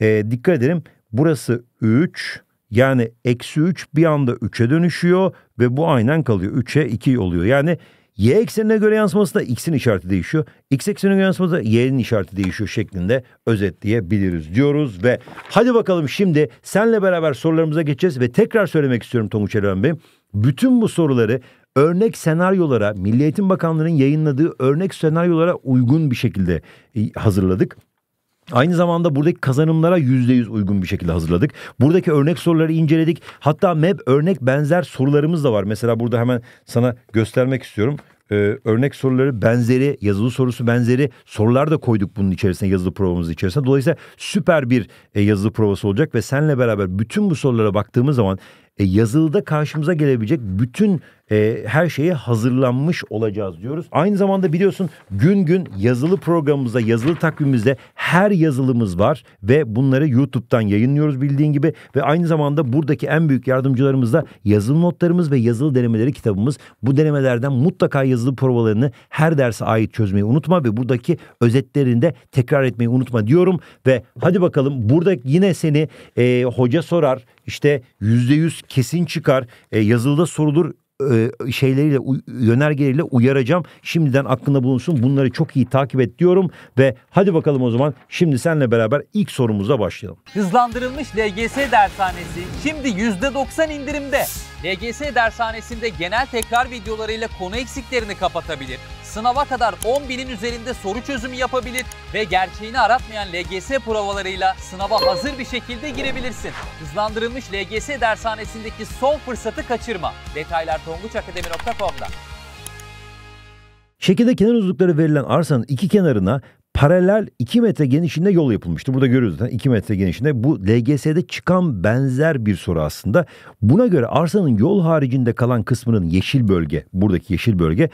e, dikkat edelim burası 3 yani eksi 3 bir anda 3'e dönüşüyor ve bu aynen kalıyor. 3'e 2 oluyor. Yani Y eksenine göre yansıması da X'in işareti değişiyor. X eksenine göre yansıması da Y'nin işareti değişiyor şeklinde özetleyebiliriz diyoruz. Ve hadi bakalım şimdi senle beraber sorularımıza geçeceğiz. Ve tekrar söylemek istiyorum Tomuç Erhan Bey. Bütün bu soruları örnek senaryolara, Milli Eğitim Bakanlığı'nın yayınladığı örnek senaryolara uygun bir şekilde e, hazırladık. Aynı zamanda buradaki kazanımlara %100 uygun bir şekilde hazırladık. Buradaki örnek soruları inceledik. Hatta MEB örnek benzer sorularımız da var. Mesela burada hemen sana göstermek istiyorum ee, örnek soruları benzeri, yazılı sorusu benzeri sorular da koyduk bunun içerisine, yazılı provamız içerisine. Dolayısıyla süper bir e, yazılı provası olacak ve senle beraber bütün bu sorulara baktığımız zaman e, yazılıda karşımıza gelebilecek bütün e, her şeye hazırlanmış olacağız diyoruz. Aynı zamanda biliyorsun gün gün yazılı programımızda, yazılı takvimimizde her yazılımız var ve bunları YouTube'dan yayınlıyoruz bildiğin gibi ve aynı zamanda buradaki en büyük yardımcılarımız da yazılı notlarımız ve yazılı denemeleri kitabımız. Bu denemelerden mutlaka yazılı provalarını her derse ait çözmeyi unutma ve buradaki özetlerini de tekrar etmeyi unutma diyorum ve hadi bakalım burada yine seni e, hoca sorar işte %100 kesin çıkar e, yazılıda sorulur e, şeyleriyle yönergeleriyle uyaracağım. Şimdiden aklında bulunsun. Bunları çok iyi takip et diyorum ve hadi bakalım o zaman şimdi senle beraber ilk sorumuza başlayalım. Hızlandırılmış LGS dershanesi şimdi %90 indirimde. LGS dershanesinde genel tekrar videolarıyla konu eksiklerini kapatabilir Sınava kadar 10 binin üzerinde soru çözümü yapabilir ve gerçeğini aratmayan LGS provalarıyla sınava hazır bir şekilde girebilirsin. Hızlandırılmış LGS dershanesindeki son fırsatı kaçırma. Detaylar tonguçakademi.com'da. Şekilde kenar uzunlukları verilen arsanın iki kenarına paralel 2 metre genişliğinde yol yapılmıştı. Burada görüyoruz zaten 2 metre genişliğinde. Bu LGS'de çıkan benzer bir soru aslında. Buna göre arsanın yol haricinde kalan kısmının yeşil bölge, buradaki yeşil bölge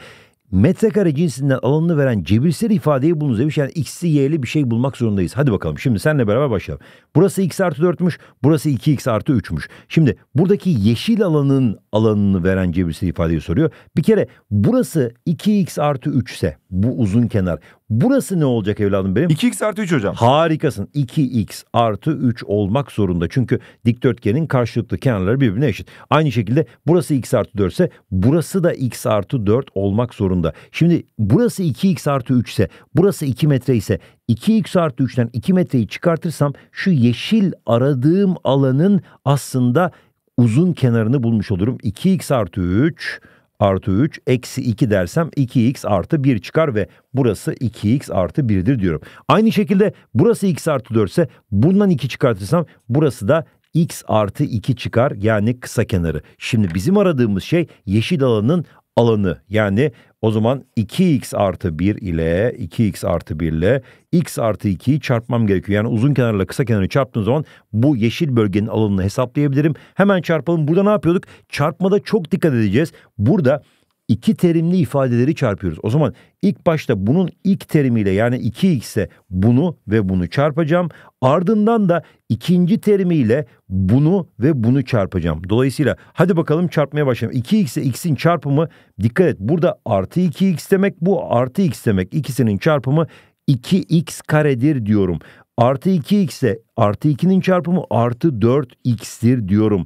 metrekare cinsinden alanını veren cebirsel ifadeyi bulunuz demiş. Yani x'li y'li bir şey bulmak zorundayız. Hadi bakalım şimdi senle beraber başlayalım. Burası x artı 4'müş. Burası 2x artı 3'müş. Şimdi buradaki yeşil alanın alanını veren cebirsel ifadeyi soruyor. Bir kere burası 2x artı 3 ise bu uzun kenar. Burası ne olacak evladım benim? 2x artı 3 hocam. Harikasın. 2x artı 3 olmak zorunda. Çünkü dikdörtgenin karşılıklı kenarları birbirine eşit. Aynı şekilde burası x artı 4 ise burası da x artı 4 olmak zorunda. Şimdi burası 2x artı 3 ise burası 2 metre ise 2x artı 3'ten 2 metreyi çıkartırsam şu yeşil aradığım alanın aslında uzun kenarını bulmuş olurum. 2x artı 3 artı 3 eksi 2 dersem 2x artı 1 çıkar ve burası 2x artı 1'dir diyorum. Aynı şekilde burası x artı 4 ise bundan 2 çıkartırsam burası da x artı 2 çıkar yani kısa kenarı. Şimdi bizim aradığımız şey yeşil alanın alanı yani o zaman 2x artı 1 ile 2x artı 1 ile x artı 2'yi çarpmam gerekiyor. Yani uzun kenarla kısa kenarı çarptığım zaman bu yeşil bölgenin alanını hesaplayabilirim. Hemen çarpalım. Burada ne yapıyorduk? Çarpmada çok dikkat edeceğiz. Burada iki terimli ifadeleri çarpıyoruz. O zaman ilk başta bunun ilk terimiyle yani 2x'e bunu ve bunu çarpacağım. Ardından da ikinci terimiyle bunu ve bunu çarpacağım. Dolayısıyla hadi bakalım çarpmaya başlayalım. 2x'e x'in çarpımı dikkat et burada artı 2x demek bu artı x demek. ikisinin çarpımı 2x karedir diyorum. Artı 2 xe artı 2'nin çarpımı artı 4x'tir diyorum.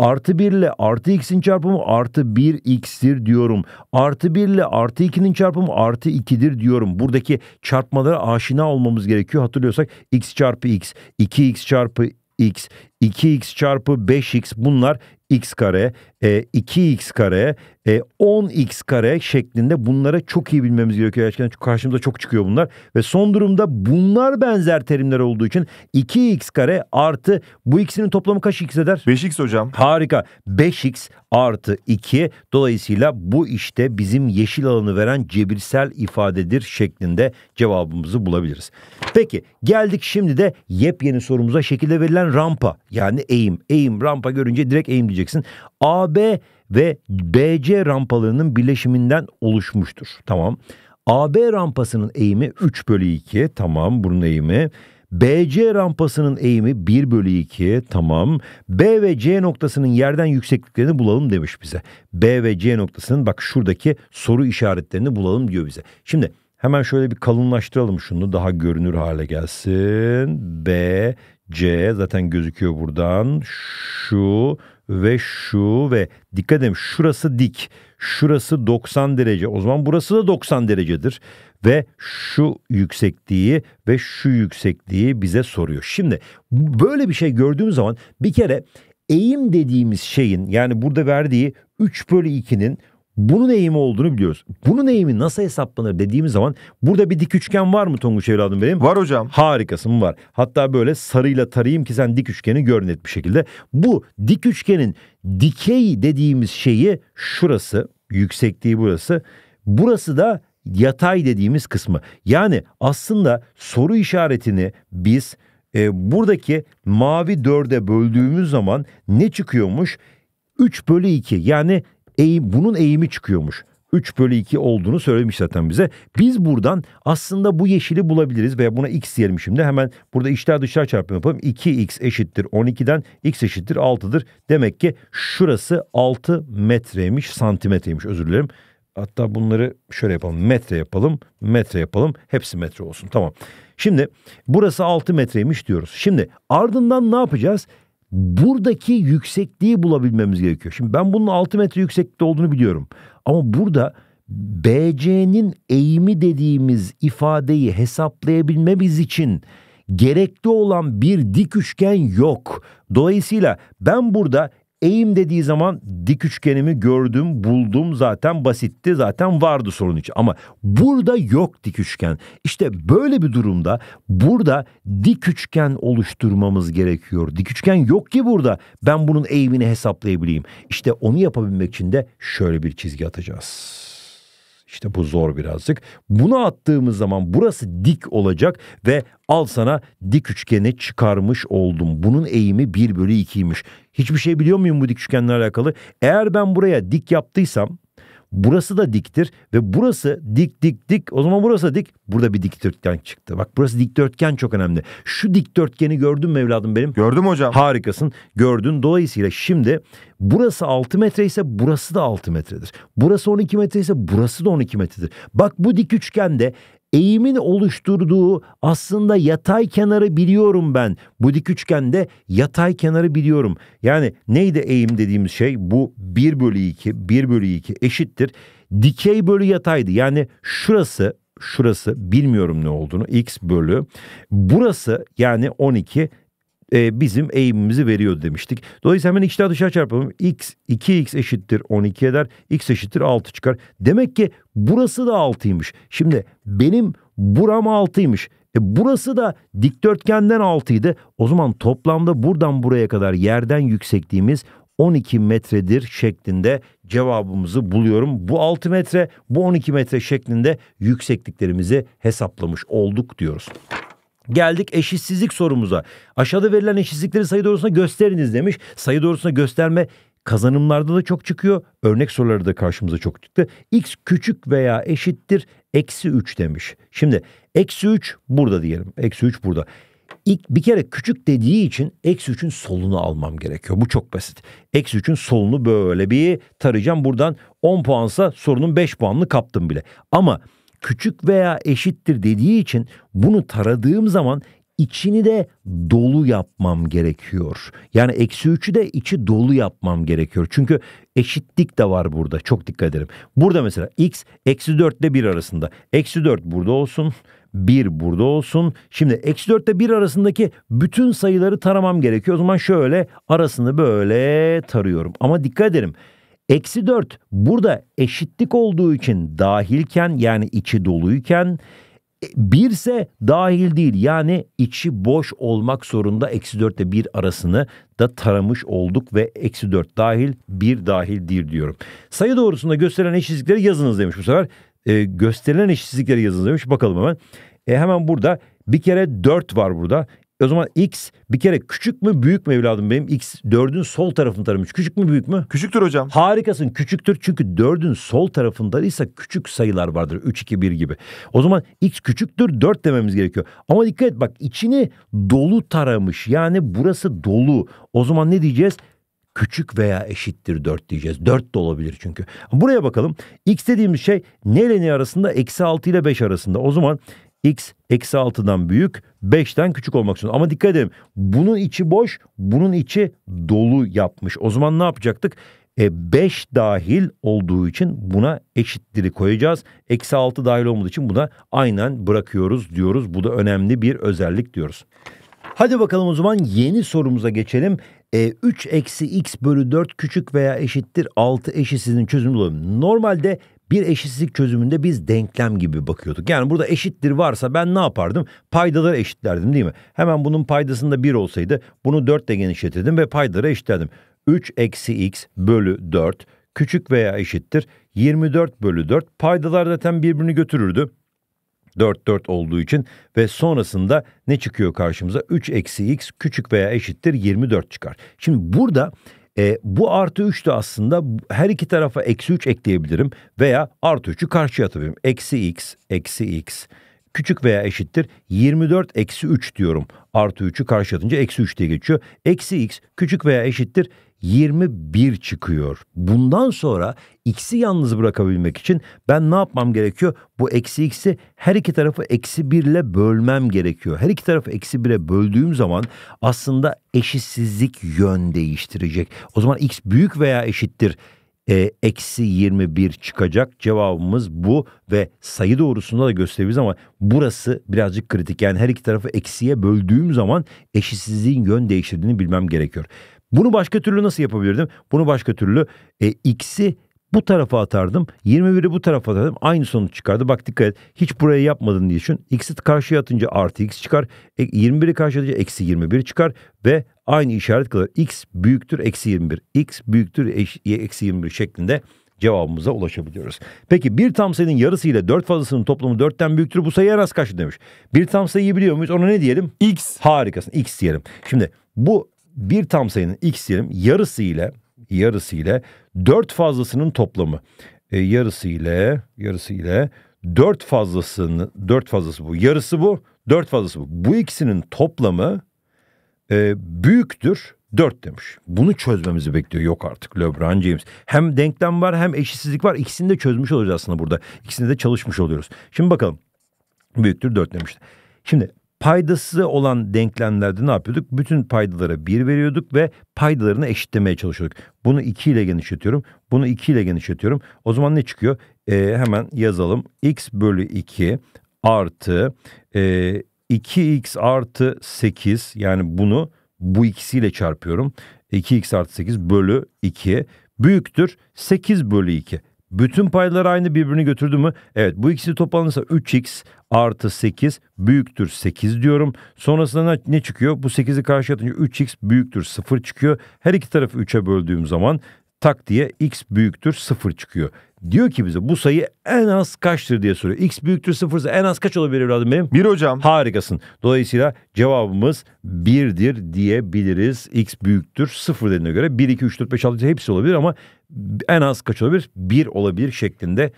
Artı 1 ile artı x'in çarpımı artı 1 x'tir diyorum. Artı 1 ile artı 2'nin çarpımı artı 2'dir diyorum. Buradaki çarpmalara aşina olmamız gerekiyor. Hatırlıyorsak x çarpı x, 2x çarpı x, 2x çarpı 5x bunlar x kare, e, 2x kare, e, 10x kare şeklinde bunlara çok iyi bilmemiz gerekiyor. Gerçekten karşımıza çok çıkıyor bunlar. Ve son durumda bunlar benzer terimler olduğu için 2x kare artı bu ikisinin toplamı kaç x eder? 5x hocam. Harika. 5x artı 2 dolayısıyla bu işte bizim yeşil alanı veren cebirsel ifadedir şeklinde cevabımızı bulabiliriz. Peki geldik şimdi de yepyeni sorumuza şekilde verilen rampa yani eğim. Eğim rampa görünce direkt eğim diyeceksin. AB ve BC rampalarının bileşiminden oluşmuştur. Tamam. AB rampasının eğimi 3 bölü 2. Tamam bunun eğimi. BC rampasının eğimi 1 bölü 2 tamam. B ve C noktasının yerden yüksekliklerini bulalım demiş bize. B ve C noktasının bak şuradaki soru işaretlerini bulalım diyor bize. Şimdi hemen şöyle bir kalınlaştıralım şunu daha görünür hale gelsin. B, C zaten gözüküyor buradan. Şu ve şu ve dikkat edin şurası dik. Şurası 90 derece. O zaman burası da 90 derecedir ve şu yüksekliği ve şu yüksekliği bize soruyor. Şimdi böyle bir şey gördüğümüz zaman bir kere eğim dediğimiz şeyin yani burada verdiği 3 bölü 2'nin bunun eğimi olduğunu biliyoruz. Bunun eğimi nasıl hesaplanır dediğimiz zaman burada bir dik üçgen var mı Tonguç evladım benim? Var hocam. Harikasın var. Hatta böyle sarıyla tarayayım ki sen dik üçgeni gör net bir şekilde. Bu dik üçgenin dikey dediğimiz şeyi şurası, yüksekliği burası. Burası da yatay dediğimiz kısmı. Yani aslında soru işaretini biz e, buradaki mavi dörde böldüğümüz zaman ne çıkıyormuş? 3 bölü 2 yani eğim, bunun eğimi çıkıyormuş. 3 bölü 2 olduğunu söylemiş zaten bize. Biz buradan aslında bu yeşili bulabiliriz veya buna x diyelim şimdi. Hemen burada içler dışlar çarpımı yapalım. 2x eşittir 12'den x eşittir 6'dır. Demek ki şurası 6 metreymiş santimetreymiş özür dilerim. Hatta bunları şöyle yapalım. Metre yapalım, metre yapalım. Hepsi metre olsun. Tamam. Şimdi burası 6 metreymiş diyoruz. Şimdi ardından ne yapacağız? buradaki yüksekliği bulabilmemiz gerekiyor. Şimdi ben bunun 6 metre yükseklikte olduğunu biliyorum. Ama burada BC'nin eğimi dediğimiz ifadeyi hesaplayabilmemiz için gerekli olan bir dik üçgen yok. Dolayısıyla ben burada Eğim dediği zaman dik üçgenimi gördüm, buldum zaten basitti zaten vardı sorun için. Ama burada yok dik üçgen. İşte böyle bir durumda burada dik üçgen oluşturmamız gerekiyor. Dik üçgen yok ki burada ben bunun eğimini hesaplayabileyim. İşte onu yapabilmek için de şöyle bir çizgi atacağız. İşte bu zor birazcık. Bunu attığımız zaman burası dik olacak ve al sana dik üçgeni çıkarmış oldum. Bunun eğimi 1 bölü 2'ymiş. Hiçbir şey biliyor muyum bu dik üçgenle alakalı? Eğer ben buraya dik yaptıysam Burası da diktir ve burası dik dik dik. O zaman burası da dik. Burada bir dikdörtgen çıktı. Bak burası dikdörtgen çok önemli. Şu dikdörtgeni gördün mü evladım benim? Gördüm hocam. Harikasın. Gördün. Dolayısıyla şimdi burası 6 metre ise burası da 6 metredir. Burası 12 metre ise burası da 12 metredir. Bak bu dik üçgende eğimin oluşturduğu aslında yatay kenarı biliyorum ben. Bu dik üçgende yatay kenarı biliyorum. Yani neydi eğim dediğimiz şey? Bu 1 bölü 2, 1 bölü 2 eşittir. Dikey bölü yataydı. Yani şurası şurası bilmiyorum ne olduğunu x bölü burası yani 12 e, bizim eğimimizi veriyor demiştik. Dolayısıyla hemen içten dışarı çarpalım. X 2x eşittir 12 eder. X eşittir 6 çıkar. Demek ki burası da 6'ymış. Şimdi benim buram 6'ymış. E burası da dikdörtgenden 6'ydı. O zaman toplamda buradan buraya kadar yerden yüksekliğimiz 12 metredir şeklinde cevabımızı buluyorum. Bu 6 metre, bu 12 metre şeklinde yüksekliklerimizi hesaplamış olduk diyoruz. Geldik eşitsizlik sorumuza. Aşağıda verilen eşitsizlikleri sayı doğrusuna gösteriniz demiş. Sayı doğrusuna gösterme kazanımlarda da çok çıkıyor. Örnek soruları da karşımıza çok çıktı. X küçük veya eşittir eksi 3 demiş. Şimdi eksi 3 burada diyelim. Eksi 3 burada. İlk, bir kere küçük dediği için eksi 3'ün solunu almam gerekiyor. Bu çok basit. Eksi 3'ün solunu böyle bir tarayacağım. Buradan 10 puansa sorunun 5 puanını kaptım bile. Ama küçük veya eşittir dediği için bunu taradığım zaman içini de dolu yapmam gerekiyor. Yani eksi 3'ü de içi dolu yapmam gerekiyor. Çünkü eşitlik de var burada. Çok dikkat ederim. Burada mesela x eksi 4 ile 1 arasında. Eksi 4 burada olsun. 1 burada olsun. Şimdi eksi 4 ile 1 arasındaki bütün sayıları taramam gerekiyor. O zaman şöyle arasını böyle tarıyorum. Ama dikkat ederim. Eksi 4 burada eşitlik olduğu için dahilken yani içi doluyken e, bir ise dahil değil yani içi boş olmak zorunda eksi 4 ile 1 arasını da taramış olduk ve eksi 4 dahil 1 dahil değil diyorum. Sayı doğrusunda gösterilen eşitsizlikleri yazınız demiş bu sefer. E, gösterilen eşitsizlikleri yazınız demiş bakalım hemen. E, hemen burada bir kere 4 var burada. E, o zaman x bir kere küçük mü büyük mü evladım benim? X 4'ün sol tarafını taramış. Küçük mü büyük mü? Küçüktür hocam. Harikasın küçüktür çünkü 4'ün sol tarafındaysa küçük sayılar vardır. 3, 2, 1 gibi. O zaman x küçüktür 4 dememiz gerekiyor. Ama dikkat et bak içini dolu taramış. Yani burası dolu. O zaman ne diyeceğiz? küçük veya eşittir 4 diyeceğiz. 4 de olabilir çünkü. Buraya bakalım. X dediğimiz şey ne ile ne arasında? Eksi 6 ile 5 arasında. O zaman x eksi 6'dan büyük 5'ten küçük olmak zorunda. Ama dikkat edin bunun içi boş bunun içi dolu yapmış. O zaman ne yapacaktık? E 5 dahil olduğu için buna eşittir'i koyacağız. Eksi 6 dahil olmadığı için buna aynen bırakıyoruz diyoruz. Bu da önemli bir özellik diyoruz. Hadi bakalım o zaman yeni sorumuza geçelim. E, 3 eksi x bölü 4 küçük veya eşittir 6 eşitsizliğinin çözümü bulalım. Normalde bir eşitsizlik çözümünde biz denklem gibi bakıyorduk. Yani burada eşittir varsa ben ne yapardım? Paydaları eşitlerdim değil mi? Hemen bunun paydasında 1 olsaydı bunu 4 ile genişletirdim ve paydaları eşitlerdim. 3 eksi x bölü 4 küçük veya eşittir 24 bölü 4 paydalar zaten birbirini götürürdü. 4 4 olduğu için ve sonrasında ne çıkıyor karşımıza? 3 eksi x küçük veya eşittir 24 çıkar. Şimdi burada e, bu artı 3 de aslında her iki tarafa eksi 3 ekleyebilirim veya artı 3'ü karşıya atabilirim. Eksi x, eksi x küçük veya eşittir 24 eksi 3 diyorum. Artı 3'ü karşı atınca eksi 3 diye geçiyor. Eksi x küçük veya eşittir 21 çıkıyor. Bundan sonra x'i yalnız bırakabilmek için ben ne yapmam gerekiyor? Bu eksi x'i her iki tarafı eksi 1 ile bölmem gerekiyor. Her iki tarafı eksi 1'e böldüğüm zaman aslında eşitsizlik yön değiştirecek. O zaman x büyük veya eşittir e, eksi 21 çıkacak cevabımız bu ve sayı doğrusunda da gösterebiliriz ama burası birazcık kritik. Yani her iki tarafı eksiye böldüğüm zaman eşitsizliğin yön değiştirdiğini bilmem gerekiyor. Bunu başka türlü nasıl yapabilirdim? Bunu başka türlü e, x'i bu tarafa atardım. 21'i bu tarafa atardım. Aynı sonuç çıkardı. Bak dikkat et. Hiç buraya yapmadın diye düşün. X'i karşıya atınca artı x çıkar. E, 21'i karşıya atınca eksi 21 çıkar. Ve aynı işaret kalır. X büyüktür eksi 21. X büyüktür e, eksi 21 şeklinde cevabımıza ulaşabiliyoruz. Peki bir tam sayının yarısı ile dört fazlasının toplamı dörtten büyüktür. Bu sayı en az kaçtır demiş. Bir tam sayıyı biliyor muyuz? Ona ne diyelim? X. Harikasın. X diyelim. Şimdi bu bir tam sayının x diyelim yarısı ile yarısı ile 4 fazlasının toplamı e, yarısı ile yarısı ile 4 fazlasını 4 fazlası bu yarısı bu 4 fazlası bu. Bu ikisinin toplamı e, büyüktür 4 demiş. Bunu çözmemizi bekliyor. Yok artık LeBron James. Hem denklem var hem eşitsizlik var. İkisini de çözmüş olacağız aslında burada. İkisini de çalışmış oluyoruz. Şimdi bakalım. Büyüktür 4 demişti. Şimdi paydası olan denklemlerde ne yapıyorduk? Bütün paydalara 1 veriyorduk ve paydalarını eşitlemeye çalışıyorduk. Bunu 2 ile genişletiyorum. Bunu 2 ile genişletiyorum. O zaman ne çıkıyor? E, hemen yazalım. x bölü 2 artı e, 2x artı 8 yani bunu bu ikisiyle çarpıyorum. 2x artı 8 bölü 2 büyüktür 8 bölü 2. Bütün paylar aynı birbirini götürdü mü? Evet bu ikisi toplanırsa 3x artı 8 büyüktür 8 diyorum. Sonrasında ne çıkıyor? Bu 8'i karşıya atınca 3x büyüktür 0 çıkıyor. Her iki tarafı 3'e böldüğüm zaman tak diye x büyüktür 0 çıkıyor. Diyor ki bize bu sayı en az kaçtır diye soruyor. X büyüktür 0 ise en az kaç olabilir evladım benim? 1 hocam. Harikasın. Dolayısıyla cevabımız 1'dir diyebiliriz. X büyüktür 0 dediğine göre 1, 2, 3, 4, 5, 6 hepsi olabilir ama en az kaç olabilir? 1 olabilir şeklinde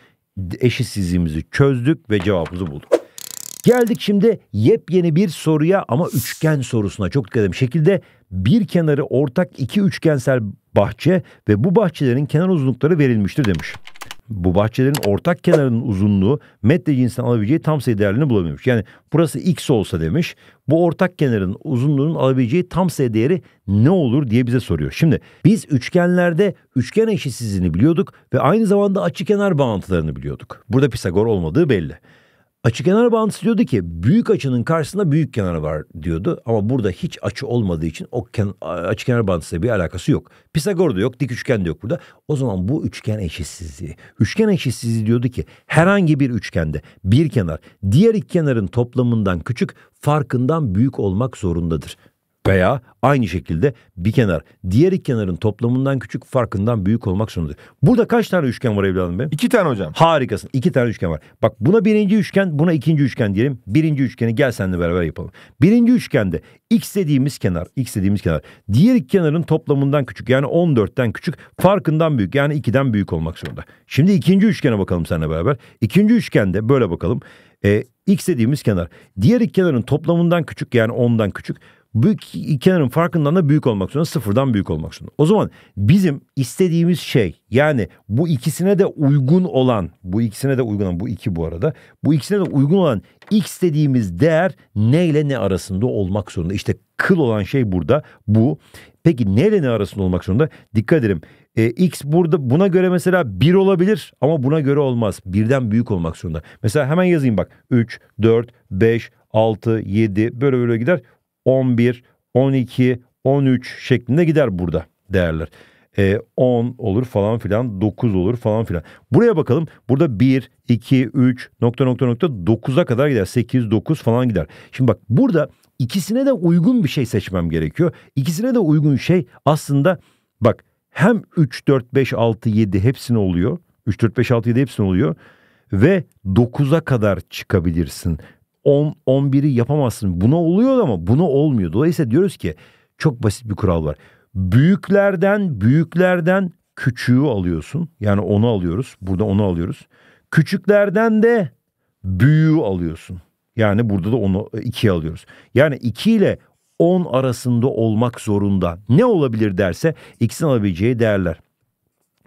eşitsizliğimizi çözdük ve cevabımızı bulduk. Geldik şimdi yepyeni bir soruya ama üçgen sorusuna çok dikkat edin. Şekilde bir kenarı ortak iki üçgensel bahçe ve bu bahçelerin kenar uzunlukları verilmiştir demiş. Bu bahçelerin ortak kenarının uzunluğu metre cinsinden alabileceği tam sayı değerini bulamıyormuş. Yani burası x olsa demiş bu ortak kenarın uzunluğunun alabileceği tam sayı değeri ne olur diye bize soruyor. Şimdi biz üçgenlerde üçgen eşitsizliğini biliyorduk ve aynı zamanda açı kenar bağıntılarını biliyorduk. Burada Pisagor olmadığı belli. Açı kenar bağıntısı diyordu ki büyük açının karşısında büyük kenar var diyordu. Ama burada hiç açı olmadığı için o ken, açı kenar bağıntısıyla bir alakası yok. Pisagor da yok, dik üçgen de yok burada. O zaman bu üçgen eşitsizliği. Üçgen eşitsizliği diyordu ki herhangi bir üçgende bir kenar diğer iki kenarın toplamından küçük farkından büyük olmak zorundadır veya aynı şekilde bir kenar diğer iki kenarın toplamından küçük farkından büyük olmak zorundadır. Burada kaç tane üçgen var evladım benim? İki tane hocam. Harikasın. İki tane üçgen var. Bak buna birinci üçgen buna ikinci üçgen diyelim. Birinci üçgeni gel seninle beraber yapalım. Birinci üçgende x dediğimiz kenar x dediğimiz kenar diğer iki kenarın toplamından küçük yani 14'ten küçük farkından büyük yani 2'den büyük olmak zorunda. Şimdi ikinci üçgene bakalım seninle beraber. İkinci üçgende böyle bakalım. Ee, x dediğimiz kenar diğer iki kenarın toplamından küçük yani 10'dan küçük Büyük kenarın farkından da büyük olmak zorunda, sıfırdan büyük olmak zorunda. O zaman bizim istediğimiz şey yani bu ikisine de uygun olan, bu ikisine de uygun olan, bu iki bu arada, bu ikisine de uygun olan x dediğimiz değer ile ne arasında olmak zorunda. İşte kıl olan şey burada bu. Peki ne ile ne arasında olmak zorunda? Dikkat edelim. E, X burada buna göre mesela 1 olabilir ama buna göre olmaz. Birden büyük olmak zorunda. Mesela hemen yazayım bak. 3, 4, 5, 6, 7 böyle böyle gider. 11, 12, 13 şeklinde gider burada değerler. E, 10 olur falan filan 9 olur falan filan. Buraya bakalım. Burada 1, 2, 3 nokta nokta nokta 9'a kadar gider. 8, 9 falan gider. Şimdi bak burada ikisine de uygun bir şey seçmem gerekiyor. İkisine de uygun şey aslında bak hem 3, 4, 5, 6, 7 hepsine oluyor. 3, 4, 5, 6, 7 hepsine oluyor. Ve 9'a kadar çıkabilirsin. 10 11'i yapamazsın. Buna oluyor ama buna olmuyor. Dolayısıyla diyoruz ki çok basit bir kural var. Büyüklerden büyüklerden küçüğü alıyorsun. Yani onu alıyoruz. Burada onu alıyoruz. Küçüklerden de büyüğü alıyorsun. Yani burada da onu ikiye alıyoruz. Yani 2 ile 10 arasında olmak zorunda. Ne olabilir derse x'in alabileceği değerler.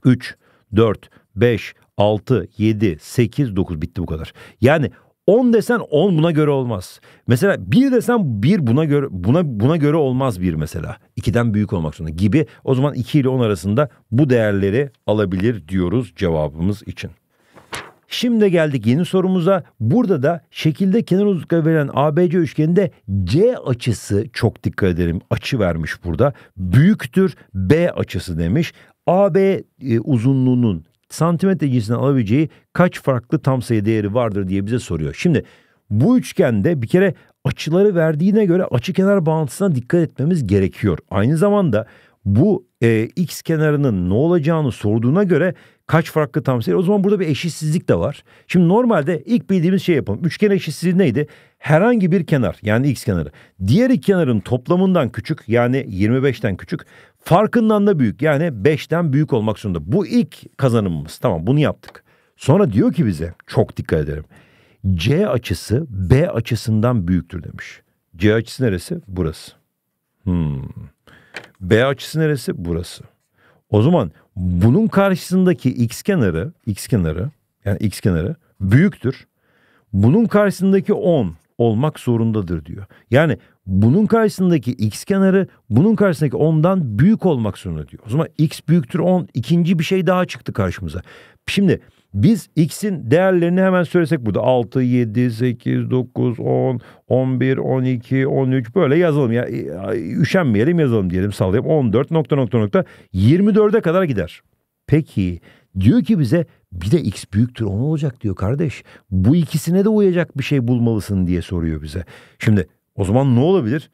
3, 4, 5, 6, 7, 8, 9 bitti bu kadar. Yani 10 desen 10 buna göre olmaz. Mesela 1 desen 1 buna göre buna buna göre olmaz bir mesela. 2'den büyük olmak zorunda gibi. O zaman 2 ile 10 arasında bu değerleri alabilir diyoruz cevabımız için. Şimdi geldik yeni sorumuza. Burada da şekilde kenar uzunlukları verilen ABC üçgeninde C açısı çok dikkat edelim açı vermiş burada. Büyüktür B açısı demiş. AB e, uzunluğunun santimetre cinsinden alabileceği kaç farklı tam sayı değeri vardır diye bize soruyor. Şimdi bu üçgende bir kere açıları verdiğine göre açı kenar bağıntısına dikkat etmemiz gerekiyor. Aynı zamanda bu e, x kenarının ne olacağını sorduğuna göre kaç farklı tam sayı. O zaman burada bir eşitsizlik de var. Şimdi normalde ilk bildiğimiz şey yapalım. Üçgen eşitsizliği neydi? Herhangi bir kenar yani x kenarı. Diğer iki kenarın toplamından küçük yani 25'ten küçük. Farkından da büyük yani 5'ten büyük olmak zorunda. Bu ilk kazanımımız tamam bunu yaptık. Sonra diyor ki bize çok dikkat ederim. C açısı B açısından büyüktür demiş. C açısı neresi? Burası. Hmm. B açısı neresi? Burası. O zaman bunun karşısındaki x kenarı, x kenarı yani x kenarı büyüktür. Bunun karşısındaki 10 olmak zorundadır diyor. Yani bunun karşısındaki x kenarı bunun karşısındaki 10'dan büyük olmak zorunda diyor. O zaman x büyüktür 10 ikinci bir şey daha çıktı karşımıza. Şimdi biz x'in değerlerini hemen söylesek burada 6, 7, 8, 9, 10, 11, 12, 13 böyle yazalım ya e, üşenmeyelim yazalım diyelim sallayalım 14 nokta nokta nokta 24'e kadar gider. Peki diyor ki bize bir de x büyüktür 10 olacak diyor kardeş. Bu ikisine de uyacak bir şey bulmalısın diye soruyor bize. Şimdi o zaman ne olabilir?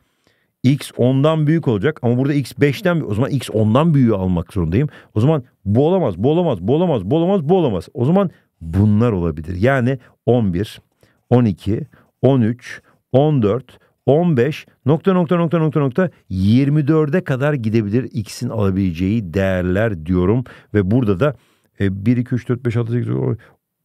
X 10'dan büyük olacak ama burada X 5'ten o zaman X 10'dan büyüğü almak zorundayım. O zaman bu olamaz, bu olamaz, bu olamaz, bu olamaz, bu olamaz. O zaman bunlar olabilir. Yani 11, 12, 13, 14, 15 nokta nokta nokta nokta nokta 24'e kadar gidebilir X'in alabileceği değerler diyorum ve burada da 1 2 3 4 5 6 8 9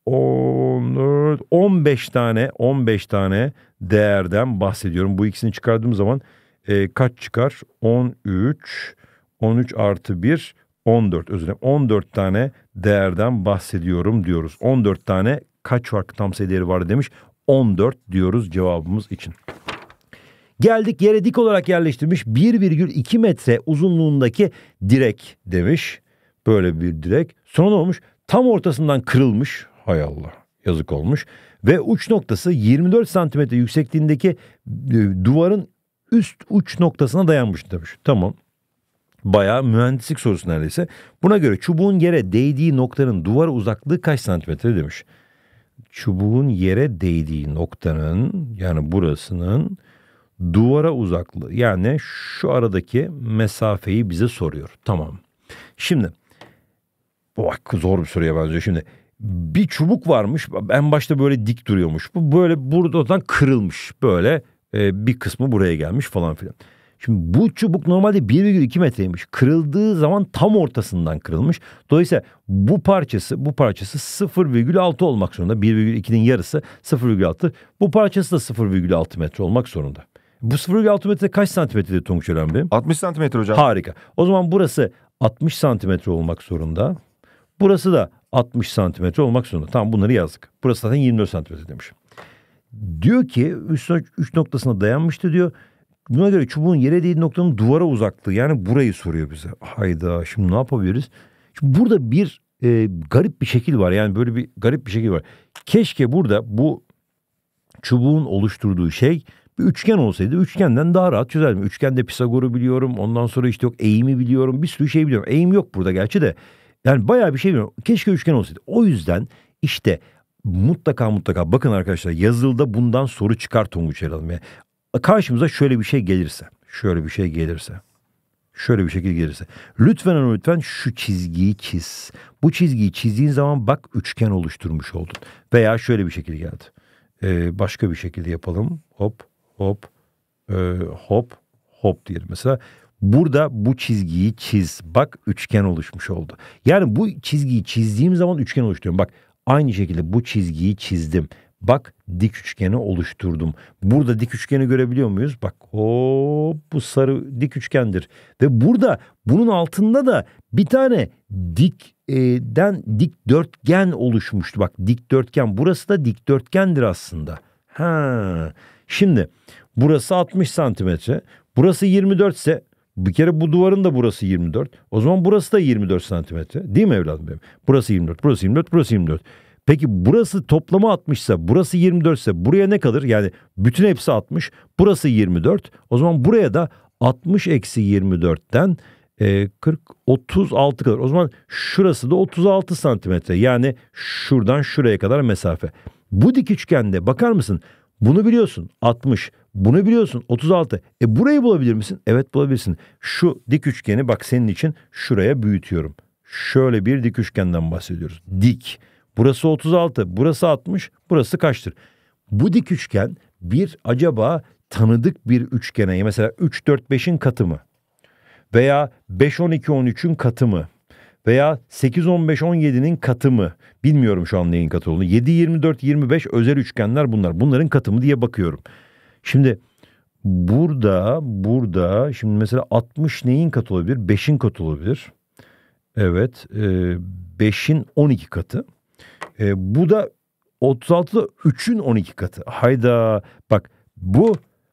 15 tane 15 tane değerden bahsediyorum. Bu ikisini çıkardığım zaman e, kaç çıkar? 13 13 artı 1 14 özür dilerim. 14 tane değerden bahsediyorum diyoruz. 14 tane kaç farklı tam sayı değeri var demiş. 14 diyoruz cevabımız için. Geldik yere dik olarak yerleştirmiş 1,2 metre uzunluğundaki direk demiş. Böyle bir direk. Sonra ne olmuş? Tam ortasından kırılmış. Hay Allah yazık olmuş. Ve uç noktası 24 santimetre yüksekliğindeki e, duvarın üst uç noktasına dayanmış demiş. Tamam. Bayağı mühendislik sorusu neredeyse. Buna göre çubuğun yere değdiği noktanın duvar uzaklığı kaç santimetre demiş. Çubuğun yere değdiği noktanın yani burasının duvara uzaklığı yani şu aradaki mesafeyi bize soruyor. Tamam. Şimdi bak zor bir soruya benziyor. Şimdi bir çubuk varmış. En başta böyle dik duruyormuş. Bu böyle buradan kırılmış. Böyle e, bir kısmı buraya gelmiş falan filan. Şimdi bu çubuk normalde 1,2 metreymiş. Kırıldığı zaman tam ortasından kırılmış. Dolayısıyla bu parçası bu parçası 0,6 olmak zorunda. 1,2'nin yarısı 0,6. Bu parçası da 0,6 metre olmak zorunda. Bu 0,6 metre kaç santimetrede Tonguç Ören Bey? 60 santimetre hocam. Harika. O zaman burası 60 santimetre olmak zorunda. Burası da 60 santimetre olmak zorunda. Tamam bunları yazdık. Burası zaten 24 santimetre demiş. Diyor ki üst, üç noktasına dayanmıştı diyor. Buna göre çubuğun yere değdiği noktanın duvara uzaklığı yani burayı soruyor bize. Hayda şimdi ne yapabiliriz? Şimdi burada bir e, garip bir şekil var yani böyle bir garip bir şekil var. Keşke burada bu çubuğun oluşturduğu şey bir üçgen olsaydı üçgenden daha rahat çözerdim. Üçgende Pisagor'u biliyorum ondan sonra işte yok eğimi biliyorum bir sürü şey biliyorum. Eğim yok burada gerçi de yani bayağı bir şey bilmiyorum. Keşke üçgen olsaydı. O yüzden işte mutlaka mutlaka bakın arkadaşlar yazılıda bundan soru çıkar Tonguç Eralım. Yani karşımıza şöyle bir şey gelirse, şöyle bir şey gelirse, şöyle bir şekilde gelirse. Lütfen lütfen şu çizgiyi çiz. Bu çizgiyi çizdiğin zaman bak üçgen oluşturmuş oldun. Veya şöyle bir şekilde geldi. Ee, başka bir şekilde yapalım. Hop, hop, e, hop, hop diyelim. Mesela Burada bu çizgiyi çiz. Bak üçgen oluşmuş oldu. Yani bu çizgiyi çizdiğim zaman üçgen oluşturuyorum. Bak aynı şekilde bu çizgiyi çizdim. Bak dik üçgeni oluşturdum. Burada dik üçgeni görebiliyor muyuz? Bak o bu sarı dik üçgendir. Ve burada bunun altında da bir tane dikten e, dikdörtgen oluşmuştu. Bak dikdörtgen burası da dikdörtgendir aslında. Ha. Şimdi burası 60 santimetre. Burası 24 ise bir kere bu duvarın da burası 24. O zaman burası da 24 santimetre. Değil mi evladım benim? Burası 24, burası 24, burası 24. Peki burası toplama 60 ise, burası 24 ise buraya ne kalır? Yani bütün hepsi 60, burası 24. O zaman buraya da 60 eksi 24'ten e, 40, 36 kalır. O zaman şurası da 36 santimetre. Yani şuradan şuraya kadar mesafe. Bu dik üçgende bakar mısın? Bunu biliyorsun 60. Bunu biliyorsun 36. E burayı bulabilir misin? Evet bulabilirsin. Şu dik üçgeni bak senin için şuraya büyütüyorum. Şöyle bir dik üçgenden bahsediyoruz. Dik. Burası 36, burası 60, burası kaçtır? Bu dik üçgen bir acaba tanıdık bir üçgene mesela 3 4 5'in katı mı? Veya 5 12 13'ün katı mı? Veya 8 15 17'nin katı mı? Bilmiyorum şu an neyin katı olduğunu. 7 24 25 özel üçgenler bunlar. Bunların katı mı diye bakıyorum. Şimdi burada burada şimdi mesela 60 neyin katı olabilir? 5'in katı olabilir. Evet. 5'in e, 12 katı. E, bu da 36'da 3'ün 12 katı. Hayda bak bu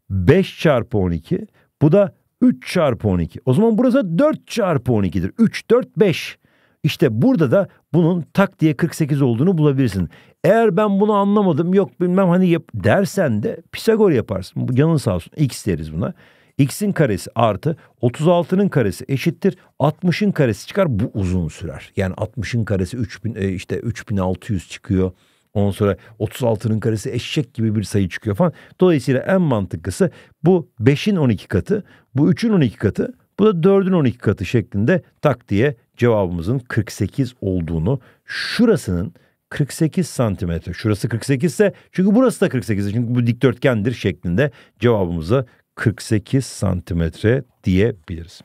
5 çarpı 12. Bu da 3 çarpı 12. O zaman burası 4 çarpı 12'dir. 3, 4, 5. İşte burada da bunun tak diye 48 olduğunu bulabilirsin. Eğer ben bunu anlamadım yok bilmem hani yap dersen de Pisagor yaparsın. Bu canın sağ olsun. X deriz buna. X'in karesi artı 36'nın karesi eşittir 60'ın karesi çıkar. Bu uzun sürer. Yani 60'ın karesi 3000 e, işte 3600 çıkıyor. Ondan sonra 36'nın karesi eşek gibi bir sayı çıkıyor falan. Dolayısıyla en mantıklısı bu 5'in 12 katı, bu 3'ün 12 katı, bu da 4'ün 12 katı şeklinde tak diye cevabımızın 48 olduğunu şurasının 48 santimetre. Şurası 48 ise çünkü burası da 48 çünkü bu dikdörtgendir şeklinde cevabımıza 48 santimetre diyebiliriz.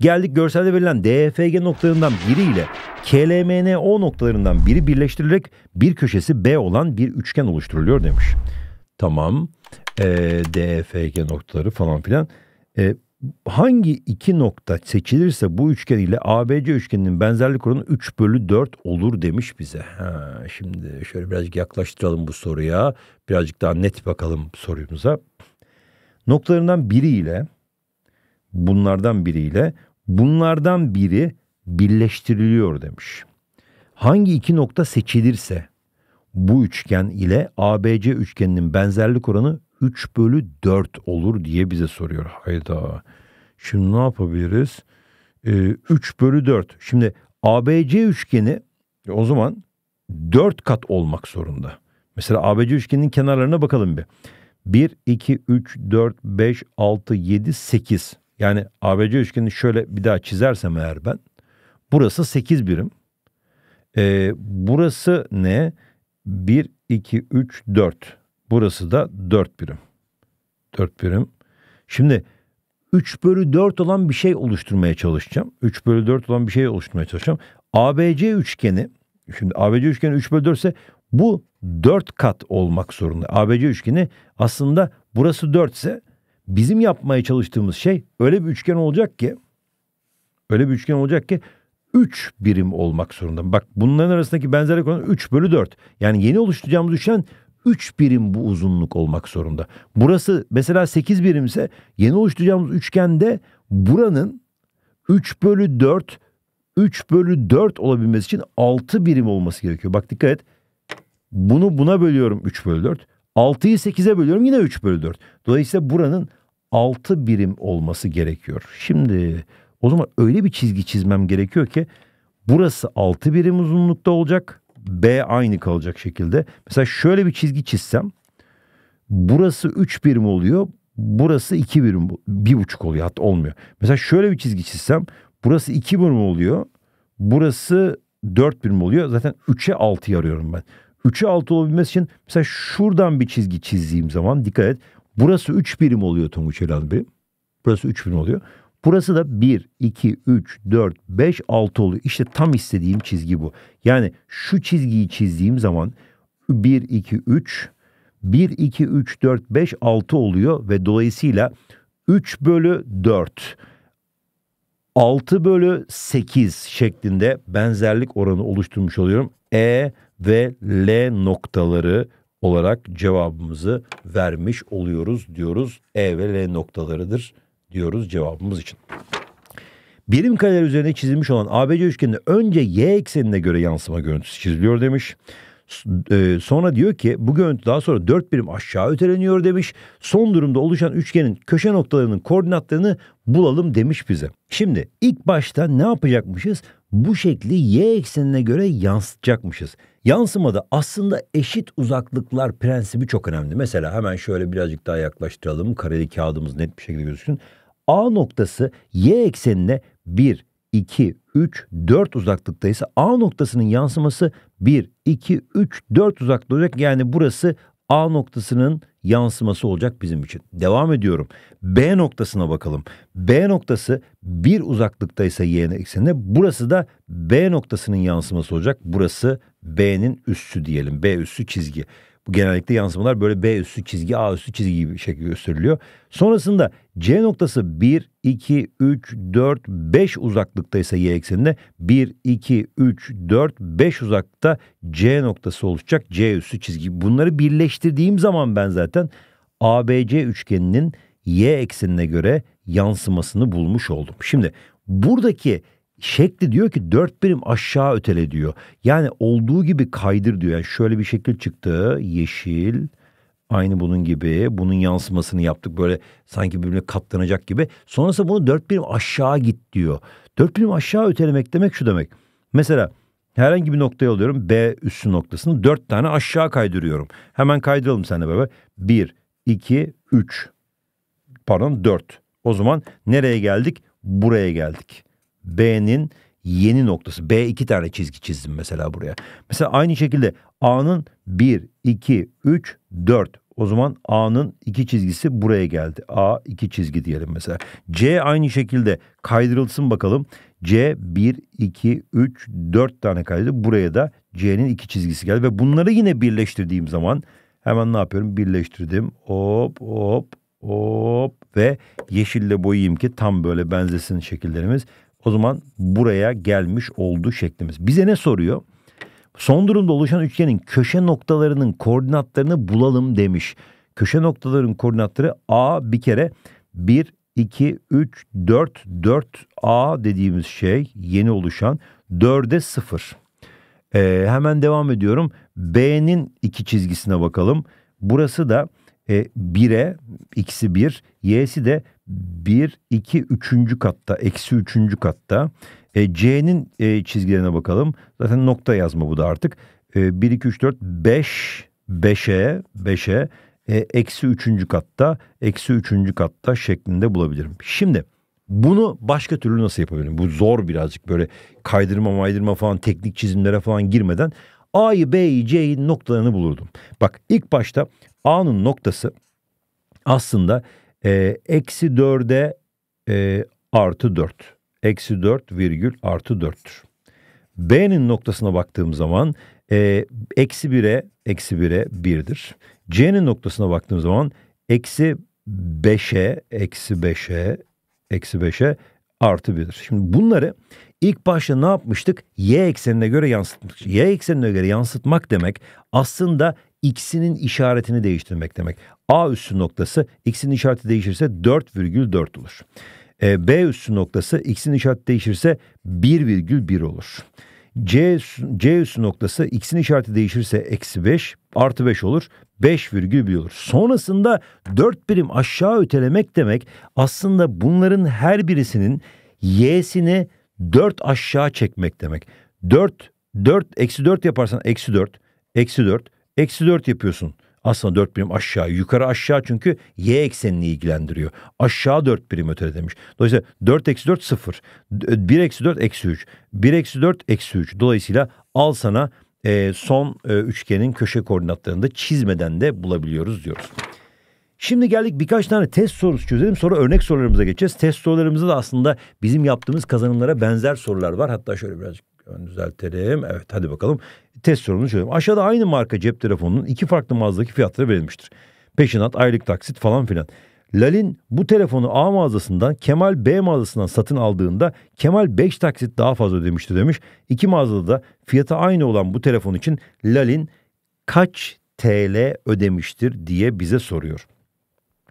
Geldik görselde verilen DFG noktalarından biri ile KLMNO noktalarından biri birleştirilerek bir köşesi B olan bir üçgen oluşturuluyor demiş. Tamam. E, ee, DFG noktaları falan filan. E, hangi iki nokta seçilirse bu üçgen ile ABC üçgeninin benzerlik oranı 3 bölü 4 olur demiş bize. Ha, şimdi şöyle birazcık yaklaştıralım bu soruya. Birazcık daha net bakalım sorumuza. Noktalarından biriyle bunlardan biriyle bunlardan biri birleştiriliyor demiş. Hangi iki nokta seçilirse bu üçgen ile ABC üçgeninin benzerlik oranı 3 bölü 4 olur diye bize soruyor. Hayda. Şimdi ne yapabiliriz? Ee, 3 bölü 4. Şimdi ABC üçgeni e, o zaman 4 kat olmak zorunda. Mesela ABC üçgeninin kenarlarına bakalım bir. 1, 2, 3, 4, 5, 6, 7, 8. Yani ABC üçgenini şöyle bir daha çizersem eğer ben. Burası 8 birim. Ee, burası ne? 1, 2, 3, 4. Burası da 4 birim. 4 birim. Şimdi 3 bölü 4 olan bir şey oluşturmaya çalışacağım. 3 bölü 4 olan bir şey oluşturmaya çalışacağım. ABC üçgeni, şimdi ABC üçgeni 3 bölü 4 ise bu 4 kat olmak zorunda. ABC üçgeni aslında burası 4 ise bizim yapmaya çalıştığımız şey öyle bir üçgen olacak ki öyle bir üçgen olacak ki 3 birim olmak zorunda. Bak bunların arasındaki benzerlik olan 3 bölü 4. Yani yeni oluşturacağımız üçgen 3 birim bu uzunluk olmak zorunda. Burası mesela 8 birimse yeni oluşturacağımız üçgende buranın 3 bölü 4 3 bölü 4 olabilmesi için 6 birim olması gerekiyor. Bak dikkat et. Bunu buna bölüyorum 3 bölü 4. 6'yı 8'e bölüyorum yine 3 bölü 4. Dolayısıyla buranın 6 birim olması gerekiyor. Şimdi o zaman öyle bir çizgi çizmem gerekiyor ki burası 6 birim uzunlukta olacak. B aynı kalacak şekilde. Mesela şöyle bir çizgi çizsem burası 3 birim oluyor. Burası 2 birim, 1,5 oluyor hatta olmuyor. Mesela şöyle bir çizgi çizsem burası 2 birim oluyor. Burası 4 birim oluyor. Zaten 3'e 6 arıyorum ben. 3'e 6 olabilmesi için mesela şuradan bir çizgi çizdiğim zaman dikkat et. Burası 3 birim oluyor Tonguç Elhan Bey. Burası 3 birim oluyor. Burası da 1, 2, 3, 4, 5, 6 oluyor. İşte tam istediğim çizgi bu. Yani şu çizgiyi çizdiğim zaman 1, 2, 3, 1, 2, 3, 4, 5, 6 oluyor ve dolayısıyla 3 bölü 4, 6 bölü 8 şeklinde benzerlik oranı oluşturmuş oluyorum. E ve L noktaları olarak cevabımızı vermiş oluyoruz diyoruz. E ve L noktalarıdır diyoruz cevabımız için. Birim kareler üzerine çizilmiş olan ABC üçgeninde önce y eksenine göre yansıma görüntüsü çiziliyor demiş. E, sonra diyor ki bu görüntü daha sonra 4 birim aşağı öteleniyor demiş. Son durumda oluşan üçgenin köşe noktalarının koordinatlarını bulalım demiş bize. Şimdi ilk başta ne yapacakmışız? Bu şekli y eksenine göre yansıtacakmışız. Yansımada aslında eşit uzaklıklar prensibi çok önemli. Mesela hemen şöyle birazcık daha yaklaştıralım. Kareli kağıdımız net bir şekilde gözüksün. A noktası y eksenine 1, 2, 3, 4 uzaklıkta ise A noktasının yansıması 1, 2, 3, 4 uzaklıkta olacak. Yani burası A noktasının yansıması olacak bizim için. Devam ediyorum. B noktasına bakalım. B noktası bir uzaklıkta ise y eksenine. Burası da B noktasının yansıması olacak. Burası B'nin üssü diyelim. B üssü çizgi. Bu genellikle yansımalar böyle B üstü çizgi, A üstü çizgi gibi şekilde gösteriliyor. Sonrasında C noktası 1, 2, 3, 4, 5 uzaklıkta ise Y ekseninde 1, 2, 3, 4, 5 uzakta C noktası oluşacak. C üstü çizgi. Bunları birleştirdiğim zaman ben zaten ABC üçgeninin Y eksenine göre yansımasını bulmuş oldum. Şimdi buradaki şekli diyor ki dört birim aşağı ötele diyor. Yani olduğu gibi kaydır diyor. Yani şöyle bir şekil çıktı. Yeşil. Aynı bunun gibi. Bunun yansımasını yaptık. Böyle sanki birbirine katlanacak gibi. Sonrasında bunu dört birim aşağı git diyor. Dört birim aşağı ötelemek demek şu demek. Mesela herhangi bir noktaya alıyorum. B üssü noktasını dört tane aşağı kaydırıyorum. Hemen kaydıralım seninle beraber. Bir, iki, üç. Pardon dört. O zaman nereye geldik? Buraya geldik. B'nin yeni noktası. B iki tane çizgi çizdim mesela buraya. Mesela aynı şekilde A'nın 1, 2, 3, 4. O zaman A'nın iki çizgisi buraya geldi. A iki çizgi diyelim mesela. C aynı şekilde kaydırılsın bakalım. C 1, 2, 3, 4 tane kaydı. Buraya da C'nin iki çizgisi geldi. Ve bunları yine birleştirdiğim zaman hemen ne yapıyorum? Birleştirdim. Hop hop hop ve yeşille boyayayım ki tam böyle benzesin şekillerimiz o zaman buraya gelmiş oldu şeklimiz. Bize ne soruyor? Son durumda oluşan üçgenin köşe noktalarının koordinatlarını bulalım demiş. Köşe noktaların koordinatları A bir kere 1, 2, 3, 4, 4 A dediğimiz şey yeni oluşan 4'e 0. Ee, hemen devam ediyorum. B'nin iki çizgisine bakalım. Burası da e, 1'e, x'i 1, y'si de 1, 2, 3. katta, eksi 3. katta. E, C'nin e, çizgilerine bakalım. Zaten nokta yazma bu da artık. E, 1, 2, 3, 4, 5, 5'e, 5'e, e, eksi 3. katta, eksi 3. katta şeklinde bulabilirim. Şimdi bunu başka türlü nasıl yapabilirim? Bu zor birazcık böyle kaydırma maydırma falan teknik çizimlere falan girmeden A'yı, B'yi, C'yi noktalarını bulurdum. Bak ilk başta A'nın noktası aslında ee, eksi dörde e, artı dört. Eksi dört virgül artı dörttür. B'nin noktasına baktığım zaman e, eksi bire eksi bire birdir. C'nin noktasına baktığım zaman eksi beşe eksi beşe eksi beşe artı birdir. Şimdi bunları ilk başta ne yapmıştık? Y eksenine göre yansıtmıştık. Y eksenine göre yansıtmak demek aslında x'inin işaretini değiştirmek demek. A üssü noktası x'in işareti değişirse 4,4 olur. E, B üssü noktası x'in işareti değişirse 1,1 olur. C, C üssü noktası x'in işareti değişirse eksi 5 artı 5 olur. 5,1 olur. Sonrasında 4 birim aşağı ötelemek demek aslında bunların her birisinin y'sini 4 aşağı çekmek demek. 4, 4, eksi 4 yaparsan eksi 4, eksi 4, Eksi 4 yapıyorsun. Aslında 4 birim aşağı. Yukarı aşağı çünkü y eksenini ilgilendiriyor. Aşağı 4 birim ötede demiş. Dolayısıyla 4 eksi 4 sıfır. 1 e, eksi 4 eksi 3. 1 eksi 4 eksi 3. Dolayısıyla al sana e, son e, üçgenin köşe koordinatlarını da çizmeden de bulabiliyoruz diyoruz. Şimdi geldik birkaç tane test sorusu çözelim sonra örnek sorularımıza geçeceğiz. Test sorularımızda da aslında bizim yaptığımız kazanımlara benzer sorular var. Hatta şöyle birazcık Hemen düzeltelim. Evet hadi bakalım. Test sorunu çözelim. Aşağıda aynı marka cep telefonunun iki farklı mağazadaki fiyatları verilmiştir. Peşinat, aylık taksit falan filan. Lalin bu telefonu A mağazasından Kemal B mağazasından satın aldığında Kemal 5 taksit daha fazla ödemişti demiş. İki mağazada da fiyatı aynı olan bu telefon için Lalin kaç TL ödemiştir diye bize soruyor.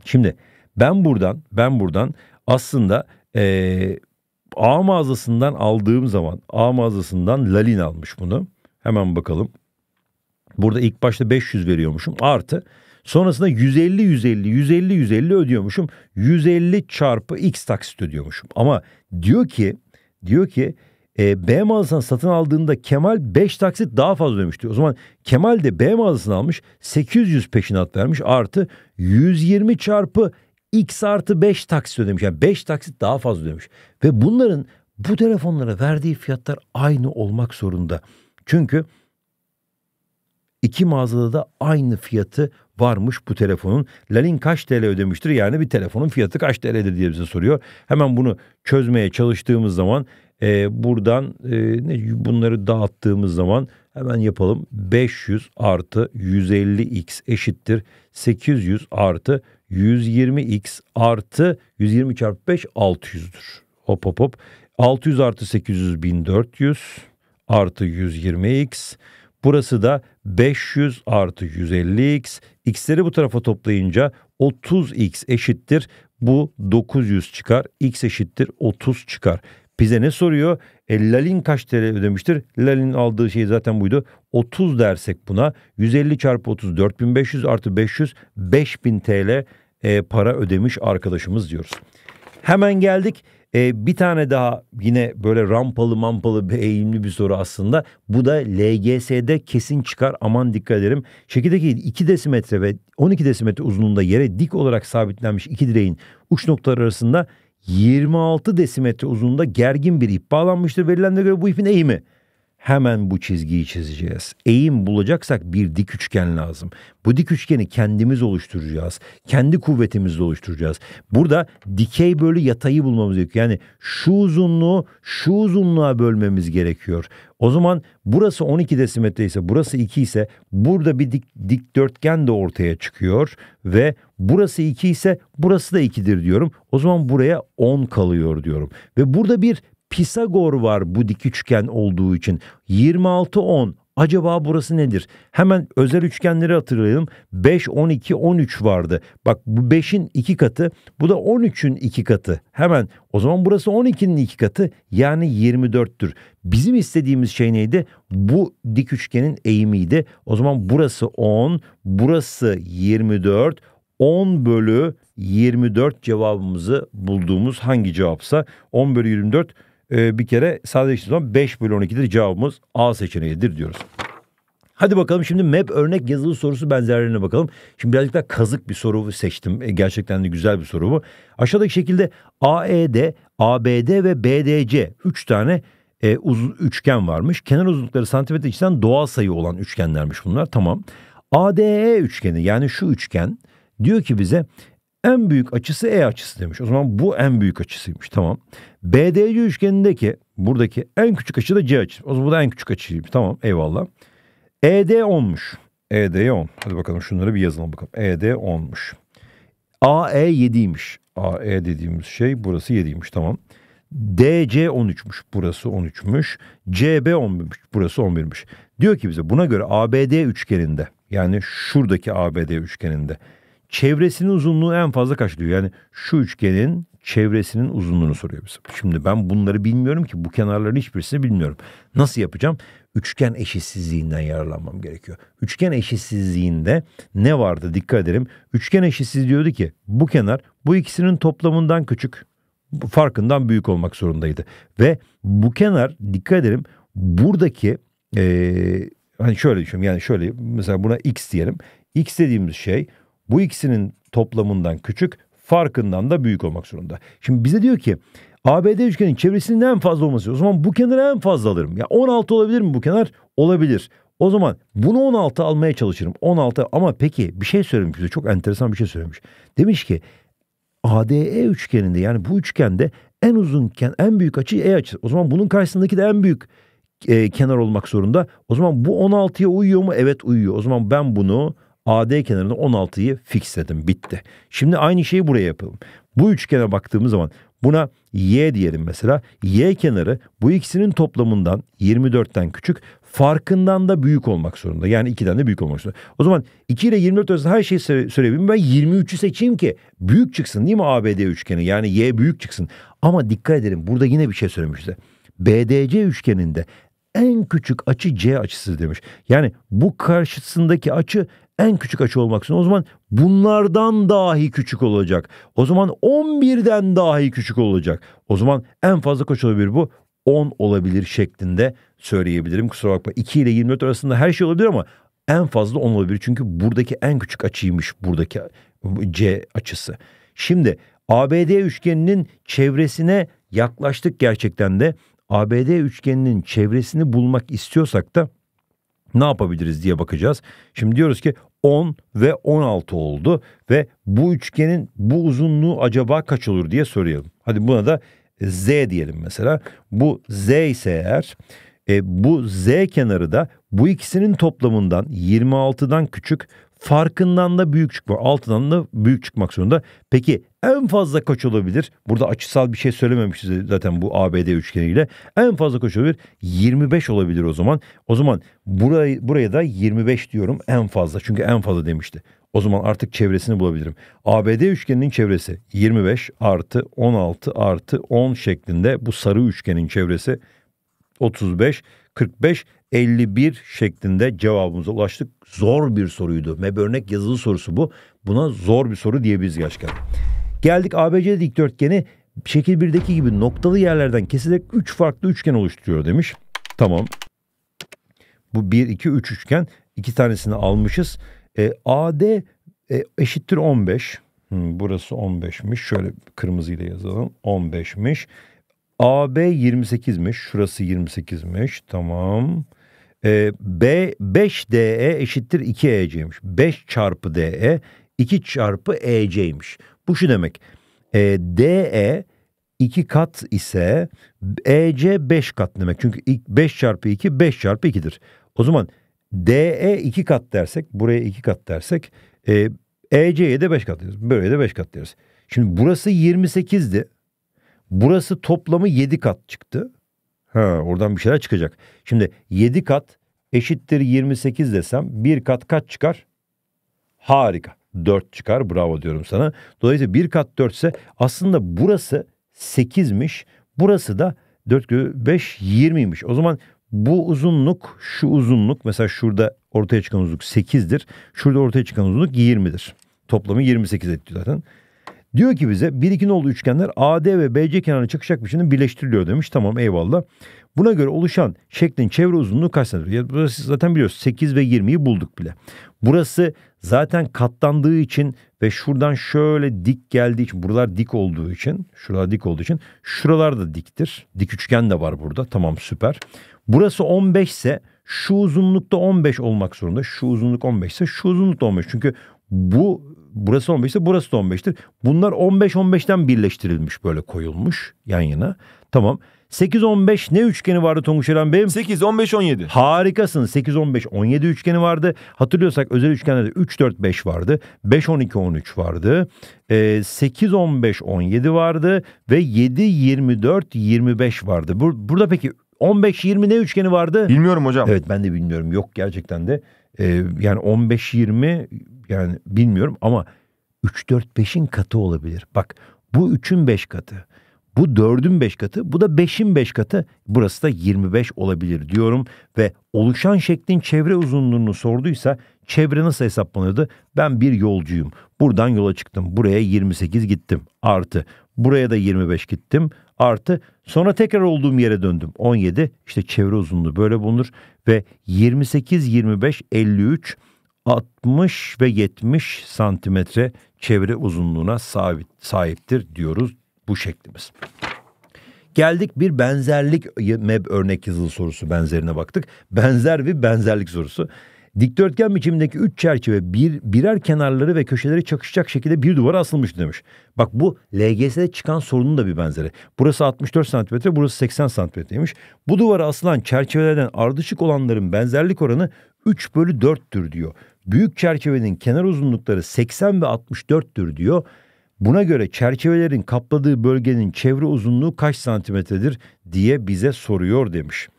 Şimdi ben buradan ben buradan aslında ee, A mağazasından aldığım zaman A mağazasından Lalin almış bunu. Hemen bakalım. Burada ilk başta 500 veriyormuşum artı. Sonrasında 150 150 150 150 ödüyormuşum. 150 çarpı X taksit ödüyormuşum. Ama diyor ki diyor ki e, B mağazasından satın aldığında Kemal 5 taksit daha fazla ödemiş diyor. O zaman Kemal de B mağazasını almış 800 peşinat vermiş artı 120 çarpı X artı 5 taksit ödemiş. Yani 5 taksit daha fazla ödemiş. Ve bunların bu telefonlara verdiği fiyatlar aynı olmak zorunda. Çünkü iki mağazada da aynı fiyatı varmış bu telefonun. Lalin kaç TL ödemiştir? Yani bir telefonun fiyatı kaç TL'dir diye bize soruyor. Hemen bunu çözmeye çalıştığımız zaman e, buradan e, ne, bunları dağıttığımız zaman hemen yapalım. 500 artı 150x eşittir 800 artı 120x artı 120 çarpı 5 600'dür. Hop hop hop. 600 artı 800 1400 artı 120x. Burası da 500 artı 150x. X'leri bu tarafa toplayınca 30x eşittir. Bu 900 çıkar. X eşittir 30 çıkar. Bize ne soruyor? E, Lalin kaç TL ödemiştir? Lalin aldığı şey zaten buydu. 30 dersek buna 150 çarpı 30 4500 artı 500 5000 TL e, para ödemiş arkadaşımız diyoruz. Hemen geldik. Ee, bir tane daha yine böyle rampalı mampalı bir eğimli bir soru aslında. Bu da LGS'de kesin çıkar aman dikkat edelim. Şekildeki 2 desimetre ve 12 desimetre uzunluğunda yere dik olarak sabitlenmiş iki direğin uç noktaları arasında 26 desimetre uzunluğunda gergin bir ip bağlanmıştır. Verilene göre bu ipin eğimi hemen bu çizgiyi çizeceğiz. Eğim bulacaksak bir dik üçgen lazım. Bu dik üçgeni kendimiz oluşturacağız. Kendi kuvvetimizle oluşturacağız. Burada dikey bölü yatayı bulmamız gerekiyor. Yani şu uzunluğu şu uzunluğa bölmemiz gerekiyor. O zaman burası 12 desimetre ise burası 2 ise burada bir dik, dikdörtgen de ortaya çıkıyor ve burası 2 ise burası da 2'dir diyorum. O zaman buraya 10 kalıyor diyorum. Ve burada bir Pisagor var bu dik üçgen olduğu için. 26 10 Acaba burası nedir? Hemen özel üçgenleri hatırlayalım. 5, 12, 13 vardı. Bak bu 5'in 2 katı, bu da 13'ün 2 katı. Hemen o zaman burası 12'nin 2 katı yani 24'tür. Bizim istediğimiz şey neydi? Bu dik üçgenin eğimiydi. O zaman burası 10, burası 24, 10 bölü 24 cevabımızı bulduğumuz hangi cevapsa 10 bölü 24 e, bir kere sadece zaman 5 bölü 12'dir cevabımız A seçeneğidir diyoruz. Hadi bakalım şimdi map örnek yazılı sorusu benzerlerine bakalım. Şimdi birazcık daha kazık bir soru seçtim. E, gerçekten de güzel bir soru bu. Aşağıdaki şekilde AED, ABD ve BDC 3 tane e, uzun üçgen varmış. Kenar uzunlukları santimetre içten doğal sayı olan üçgenlermiş bunlar. Tamam. ADE üçgeni yani şu üçgen diyor ki bize en büyük açısı E açısı demiş. O zaman bu en büyük açısıymış. Tamam. BDC üçgenindeki buradaki en küçük açı da C açı. O zaman bu da en küçük açıymış. Tamam eyvallah. ED 10'muş. ED 10. Hadi bakalım şunları bir yazalım bakalım. ED 10'muş. AE 7'ymiş. AE dediğimiz şey burası 7'ymiş tamam. DC 13'müş burası 13'müş. CB 11'miş burası 11'miş. Diyor ki bize buna göre ABD üçgeninde yani şuradaki ABD üçgeninde çevresinin uzunluğu en fazla kaç diyor. Yani şu üçgenin çevresinin uzunluğunu soruyor bize. Şimdi ben bunları bilmiyorum ki bu kenarların hiçbirisini bilmiyorum. Nasıl yapacağım? Üçgen eşitsizliğinden yararlanmam gerekiyor. Üçgen eşitsizliğinde ne vardı dikkat edelim. Üçgen eşitsizliği diyordu ki bu kenar bu ikisinin toplamından küçük farkından büyük olmak zorundaydı. Ve bu kenar dikkat edelim buradaki ee, hani şöyle düşünüyorum yani şöyle mesela buna x diyelim. x dediğimiz şey bu ikisinin toplamından küçük farkından da büyük olmak zorunda. Şimdi bize diyor ki ABD üçgenin çevresinin en fazla olması. O zaman bu kenara en fazla alırım. Ya 16 olabilir mi bu kenar? Olabilir. O zaman bunu 16 almaya çalışırım. 16 ama peki bir şey söylemiş bize çok enteresan bir şey söylemiş. Demiş ki ADE üçgeninde yani bu üçgende en uzunken en büyük açı E açısı. O zaman bunun karşısındaki de en büyük e, kenar olmak zorunda. O zaman bu 16'ya uyuyor mu? Evet uyuyor. O zaman ben bunu AD kenarında 16'yı fixledim. Bitti. Şimdi aynı şeyi buraya yapalım. Bu üçgene baktığımız zaman buna Y diyelim mesela. Y kenarı bu ikisinin toplamından 24'ten küçük farkından da büyük olmak zorunda. Yani 2'den de büyük olmak zorunda. O zaman 2 ile 24 arasında her şeyi söyleyebilirim. Ben 23'ü seçeyim ki büyük çıksın değil mi ABD üçgeni? Yani Y büyük çıksın. Ama dikkat edelim burada yine bir şey söylemişti. BDC üçgeninde en küçük açı C açısı demiş. Yani bu karşısındaki açı en küçük açı olmak üzere. O zaman bunlardan dahi küçük olacak. O zaman 11'den dahi küçük olacak. O zaman en fazla kaç olabilir bu? 10 olabilir şeklinde söyleyebilirim. Kusura bakma 2 ile 24 arasında her şey olabilir ama en fazla 10 olabilir. Çünkü buradaki en küçük açıymış buradaki C açısı. Şimdi ABD üçgeninin çevresine yaklaştık gerçekten de. ABD üçgeninin çevresini bulmak istiyorsak da ne yapabiliriz diye bakacağız. Şimdi diyoruz ki 10 ve 16 oldu ve bu üçgenin bu uzunluğu acaba kaç olur diye soruyorum. Hadi buna da Z diyelim mesela. Bu Z ise eğer e, bu Z kenarı da bu ikisinin toplamından 26'dan küçük farkından da büyük çıkmak, altından da büyük çıkmak zorunda. Peki en fazla kaç olabilir? Burada açısal bir şey söylememişiz zaten bu ABD üçgeniyle. En fazla kaç olabilir? 25 olabilir o zaman. O zaman burayı, buraya da 25 diyorum en fazla. Çünkü en fazla demişti. O zaman artık çevresini bulabilirim. ABD üçgeninin çevresi 25 artı 16 artı 10 şeklinde bu sarı üçgenin çevresi 35, 45, 51 şeklinde cevabımıza ulaştık. Zor bir soruydu. Meb örnek yazılı sorusu bu. Buna zor bir soru diyebiliriz gerçekten. Geldik ABC dikdörtgeni şekil 1'deki gibi noktalı yerlerden keserek 3 farklı üçgen oluşturuyor demiş. Tamam. Bu 1, 2, 3 üçgen. iki tanesini almışız. E, AD e, eşittir 15. Hmm, burası 15'miş. Şöyle kırmızıyla yazalım. 15'miş. AB 28'miş. Şurası 28'miş. Tamam. E, B 5DE eşittir 2EC'ymiş. 5 çarpı DE 2 çarpı EC'ymiş. Bu şu demek. E, DE 2 kat ise EC 5 kat demek. Çünkü 5 çarpı 2 5 çarpı 2'dir. O zaman DE 2 kat dersek buraya 2 kat dersek e, EC'ye de 5 kat diyoruz. Böyle de 5 kat diyoruz. Şimdi burası 28'di. Burası toplamı 7 kat çıktı. Ha, oradan bir şeyler çıkacak. Şimdi 7 kat eşittir 28 desem 1 kat kaç çıkar? Harika. 4 çıkar. Bravo diyorum sana. Dolayısıyla 1 kat 4 ise aslında burası 8'miş. Burası da 4 5 20'ymiş. O zaman bu uzunluk şu uzunluk mesela şurada ortaya çıkan uzunluk 8'dir. Şurada ortaya çıkan uzunluk 20'dir. Toplamı 28 etti zaten. Diyor ki bize 1 2 nolu üçgenler AD ve BC kenarına çıkışacak biçimde birleştiriliyor demiş. Tamam eyvallah. Buna göre oluşan şeklin çevre uzunluğu kaç santimetre? Ya burası zaten biliyoruz 8 ve 20'yi bulduk bile. Burası zaten katlandığı için ve şuradan şöyle dik geldiği için buralar dik olduğu için şuralar dik olduğu için şuralar da diktir. Dik üçgen de var burada. Tamam süper. Burası 15 ise şu uzunlukta 15 olmak zorunda. Şu uzunluk 15 ise şu uzunlukta 15. Çünkü bu burası 15 ise burası da 15'tir. Bunlar 15 15'ten birleştirilmiş böyle koyulmuş yan yana. Tamam. 8-15 ne üçgeni vardı Tonguç Eren Bey'im? 8-15-17. Harikasın. 8-15-17 üçgeni vardı. Hatırlıyorsak özel üçgenlerde 3-4-5 vardı. 5-12-13 vardı. 8-15-17 ee, vardı. Ve 7-24-25 vardı. Burada peki 15-20 ne üçgeni vardı? Bilmiyorum hocam. Evet ben de bilmiyorum. Yok gerçekten de. Ee, yani 15-20 yani bilmiyorum ama 3-4-5'in katı olabilir. Bak bu 3'ün 5 katı. Bu dördün beş katı, bu da beşin beş katı. Burası da 25 olabilir diyorum ve oluşan şeklin çevre uzunluğunu sorduysa çevre nasıl hesaplanırdı? Ben bir yolcuyum. Buradan yola çıktım. Buraya 28 gittim. Artı buraya da 25 gittim. Artı sonra tekrar olduğum yere döndüm. 17 işte çevre uzunluğu böyle bulunur ve 28 25 53 60 ve 70 santimetre çevre uzunluğuna sahip, sahiptir diyoruz bu şeklimiz. Geldik bir benzerlik MEB örnek yazılı sorusu benzerine baktık. Benzer bir benzerlik sorusu. Dikdörtgen biçimindeki üç çerçeve bir, birer kenarları ve köşeleri çakışacak şekilde bir duvara asılmış demiş. Bak bu LGS'de çıkan sorunun da bir benzeri. Burası 64 cm, burası 80 cm'ymiş. Bu duvara asılan çerçevelerden ardışık olanların benzerlik oranı 3 bölü 4'tür diyor. Büyük çerçevenin kenar uzunlukları 80 ve 64'tür diyor. Buna göre çerçevelerin kapladığı bölgenin çevre uzunluğu kaç santimetredir diye bize soruyor demiş.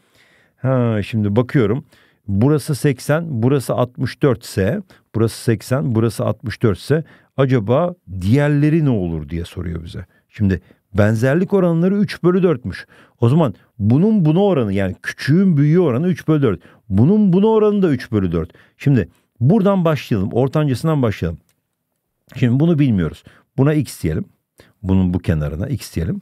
Ha, şimdi bakıyorum. Burası 80, burası 64 ise, burası 80, burası 64 ise acaba diğerleri ne olur diye soruyor bize. Şimdi benzerlik oranları 3 bölü 4'müş. O zaman bunun buna oranı yani küçüğün büyüğü oranı 3 bölü 4. Bunun buna oranı da 3 bölü 4. Şimdi buradan başlayalım. Ortancasından başlayalım. Şimdi bunu bilmiyoruz. Buna x diyelim. Bunun bu kenarına x diyelim.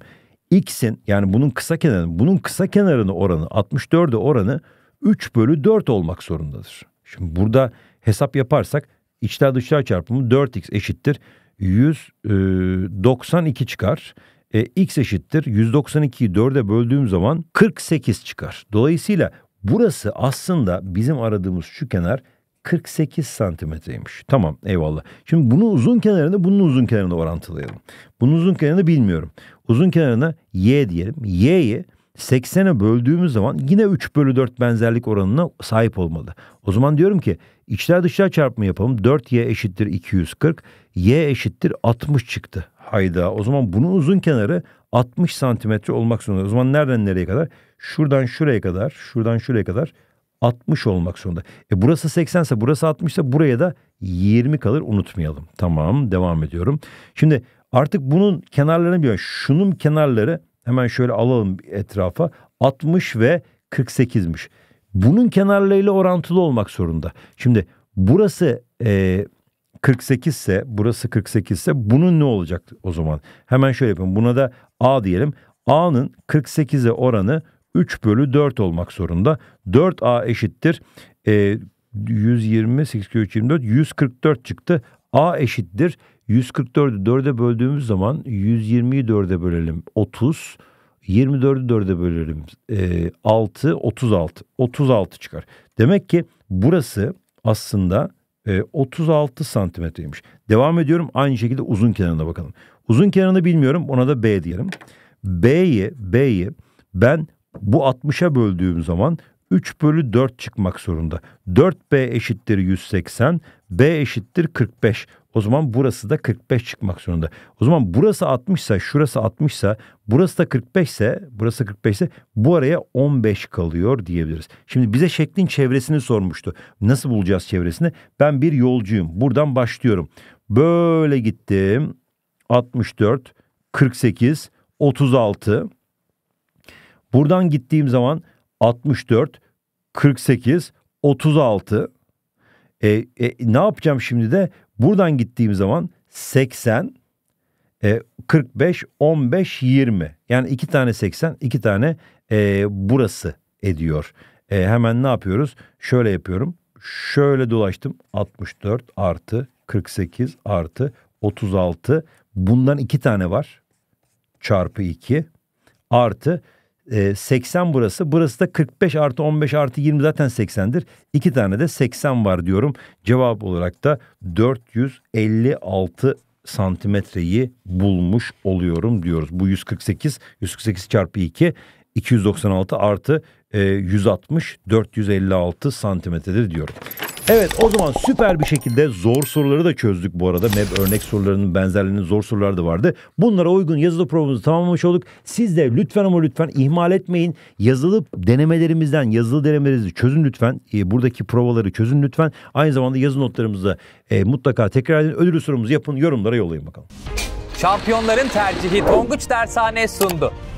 x'in yani bunun kısa kenarının, bunun kısa kenarını oranı 64'e oranı 3 bölü 4 olmak zorundadır. Şimdi burada hesap yaparsak içler dışlar çarpımı 4x eşittir 192 e, çıkar. E, x eşittir 192'yi 4'e böldüğüm zaman 48 çıkar. Dolayısıyla burası aslında bizim aradığımız şu kenar 48 santimetreymiş. Tamam eyvallah. Şimdi bunu uzun kenarını, bunun uzun kenarını orantılayalım. Bunun uzun kenarını bilmiyorum. Uzun kenarına y diyelim. Y'yi 80'e böldüğümüz zaman yine 3 bölü 4 benzerlik oranına sahip olmalı. O zaman diyorum ki içler dışlar çarpımı yapalım. 4y eşittir 240. Y eşittir 60 çıktı. Hayda o zaman bunun uzun kenarı 60 santimetre olmak zorunda. O zaman nereden nereye kadar? Şuradan şuraya kadar, şuradan şuraya kadar 60 olmak zorunda. E burası 80 ise burası 60 ise buraya da 20 kalır unutmayalım. Tamam devam ediyorum. Şimdi artık bunun kenarlarını bir şunun kenarları hemen şöyle alalım etrafa 60 ve 48'miş. Bunun kenarlarıyla orantılı olmak zorunda. Şimdi burası e, 48 ise burası 48 ise bunun ne olacak o zaman? Hemen şöyle yapalım. Buna da A diyelim. A'nın 48'e oranı 3 bölü 4 olmak zorunda. 4A eşittir. E, 120, 8 24, 144 çıktı. A eşittir. 144'ü 4'e böldüğümüz zaman 120'yi 4'e bölelim. 30. 24'ü 4'e bölelim. E, 6, 36. 36 çıkar. Demek ki burası aslında e, 36 santimetreymiş. Devam ediyorum. Aynı şekilde uzun kenarına bakalım. Uzun kenarını bilmiyorum. Ona da B diyelim. B'yi, B'yi ben bu 60'a böldüğüm zaman 3 bölü 4 çıkmak zorunda. 4B eşittir 180, B eşittir 45. O zaman burası da 45 çıkmak zorunda. O zaman burası 60 ise, şurası 60 ise, burası da 45 ise, burası 45 ise bu araya 15 kalıyor diyebiliriz. Şimdi bize şeklin çevresini sormuştu. Nasıl bulacağız çevresini? Ben bir yolcuyum. Buradan başlıyorum. Böyle gittim. 64, 48, 36, Buradan gittiğim zaman 64, 48, 36. E, e, ne yapacağım şimdi de? Buradan gittiğim zaman 80, e, 45, 15, 20. Yani iki tane 80, iki tane e, burası ediyor. E, hemen ne yapıyoruz? Şöyle yapıyorum. Şöyle dolaştım. 64 artı 48 artı 36. Bundan iki tane var. Çarpı 2 artı 80 ee, burası. Burası da 45 artı 15 artı 20 zaten 80'dir. İki tane de 80 var diyorum. Cevap olarak da 456 santimetreyi bulmuş oluyorum diyoruz. Bu 148, 148 çarpı 2, 296 artı 160, e, 456 santimetredir diyorum. Evet o zaman süper bir şekilde zor soruları da çözdük bu arada. MEB örnek sorularının benzerlerinin zor soruları da vardı. Bunlara uygun yazılı provamızı tamamlamış olduk. Siz de lütfen ama lütfen ihmal etmeyin. Yazılı denemelerimizden yazılı denemelerinizi çözün lütfen. Ee, buradaki provaları çözün lütfen. Aynı zamanda yazı notlarımızı e, mutlaka tekrar edin. Ödül sorumuzu yapın yorumlara yollayın bakalım. Şampiyonların tercihi Tonguç Dershane sundu.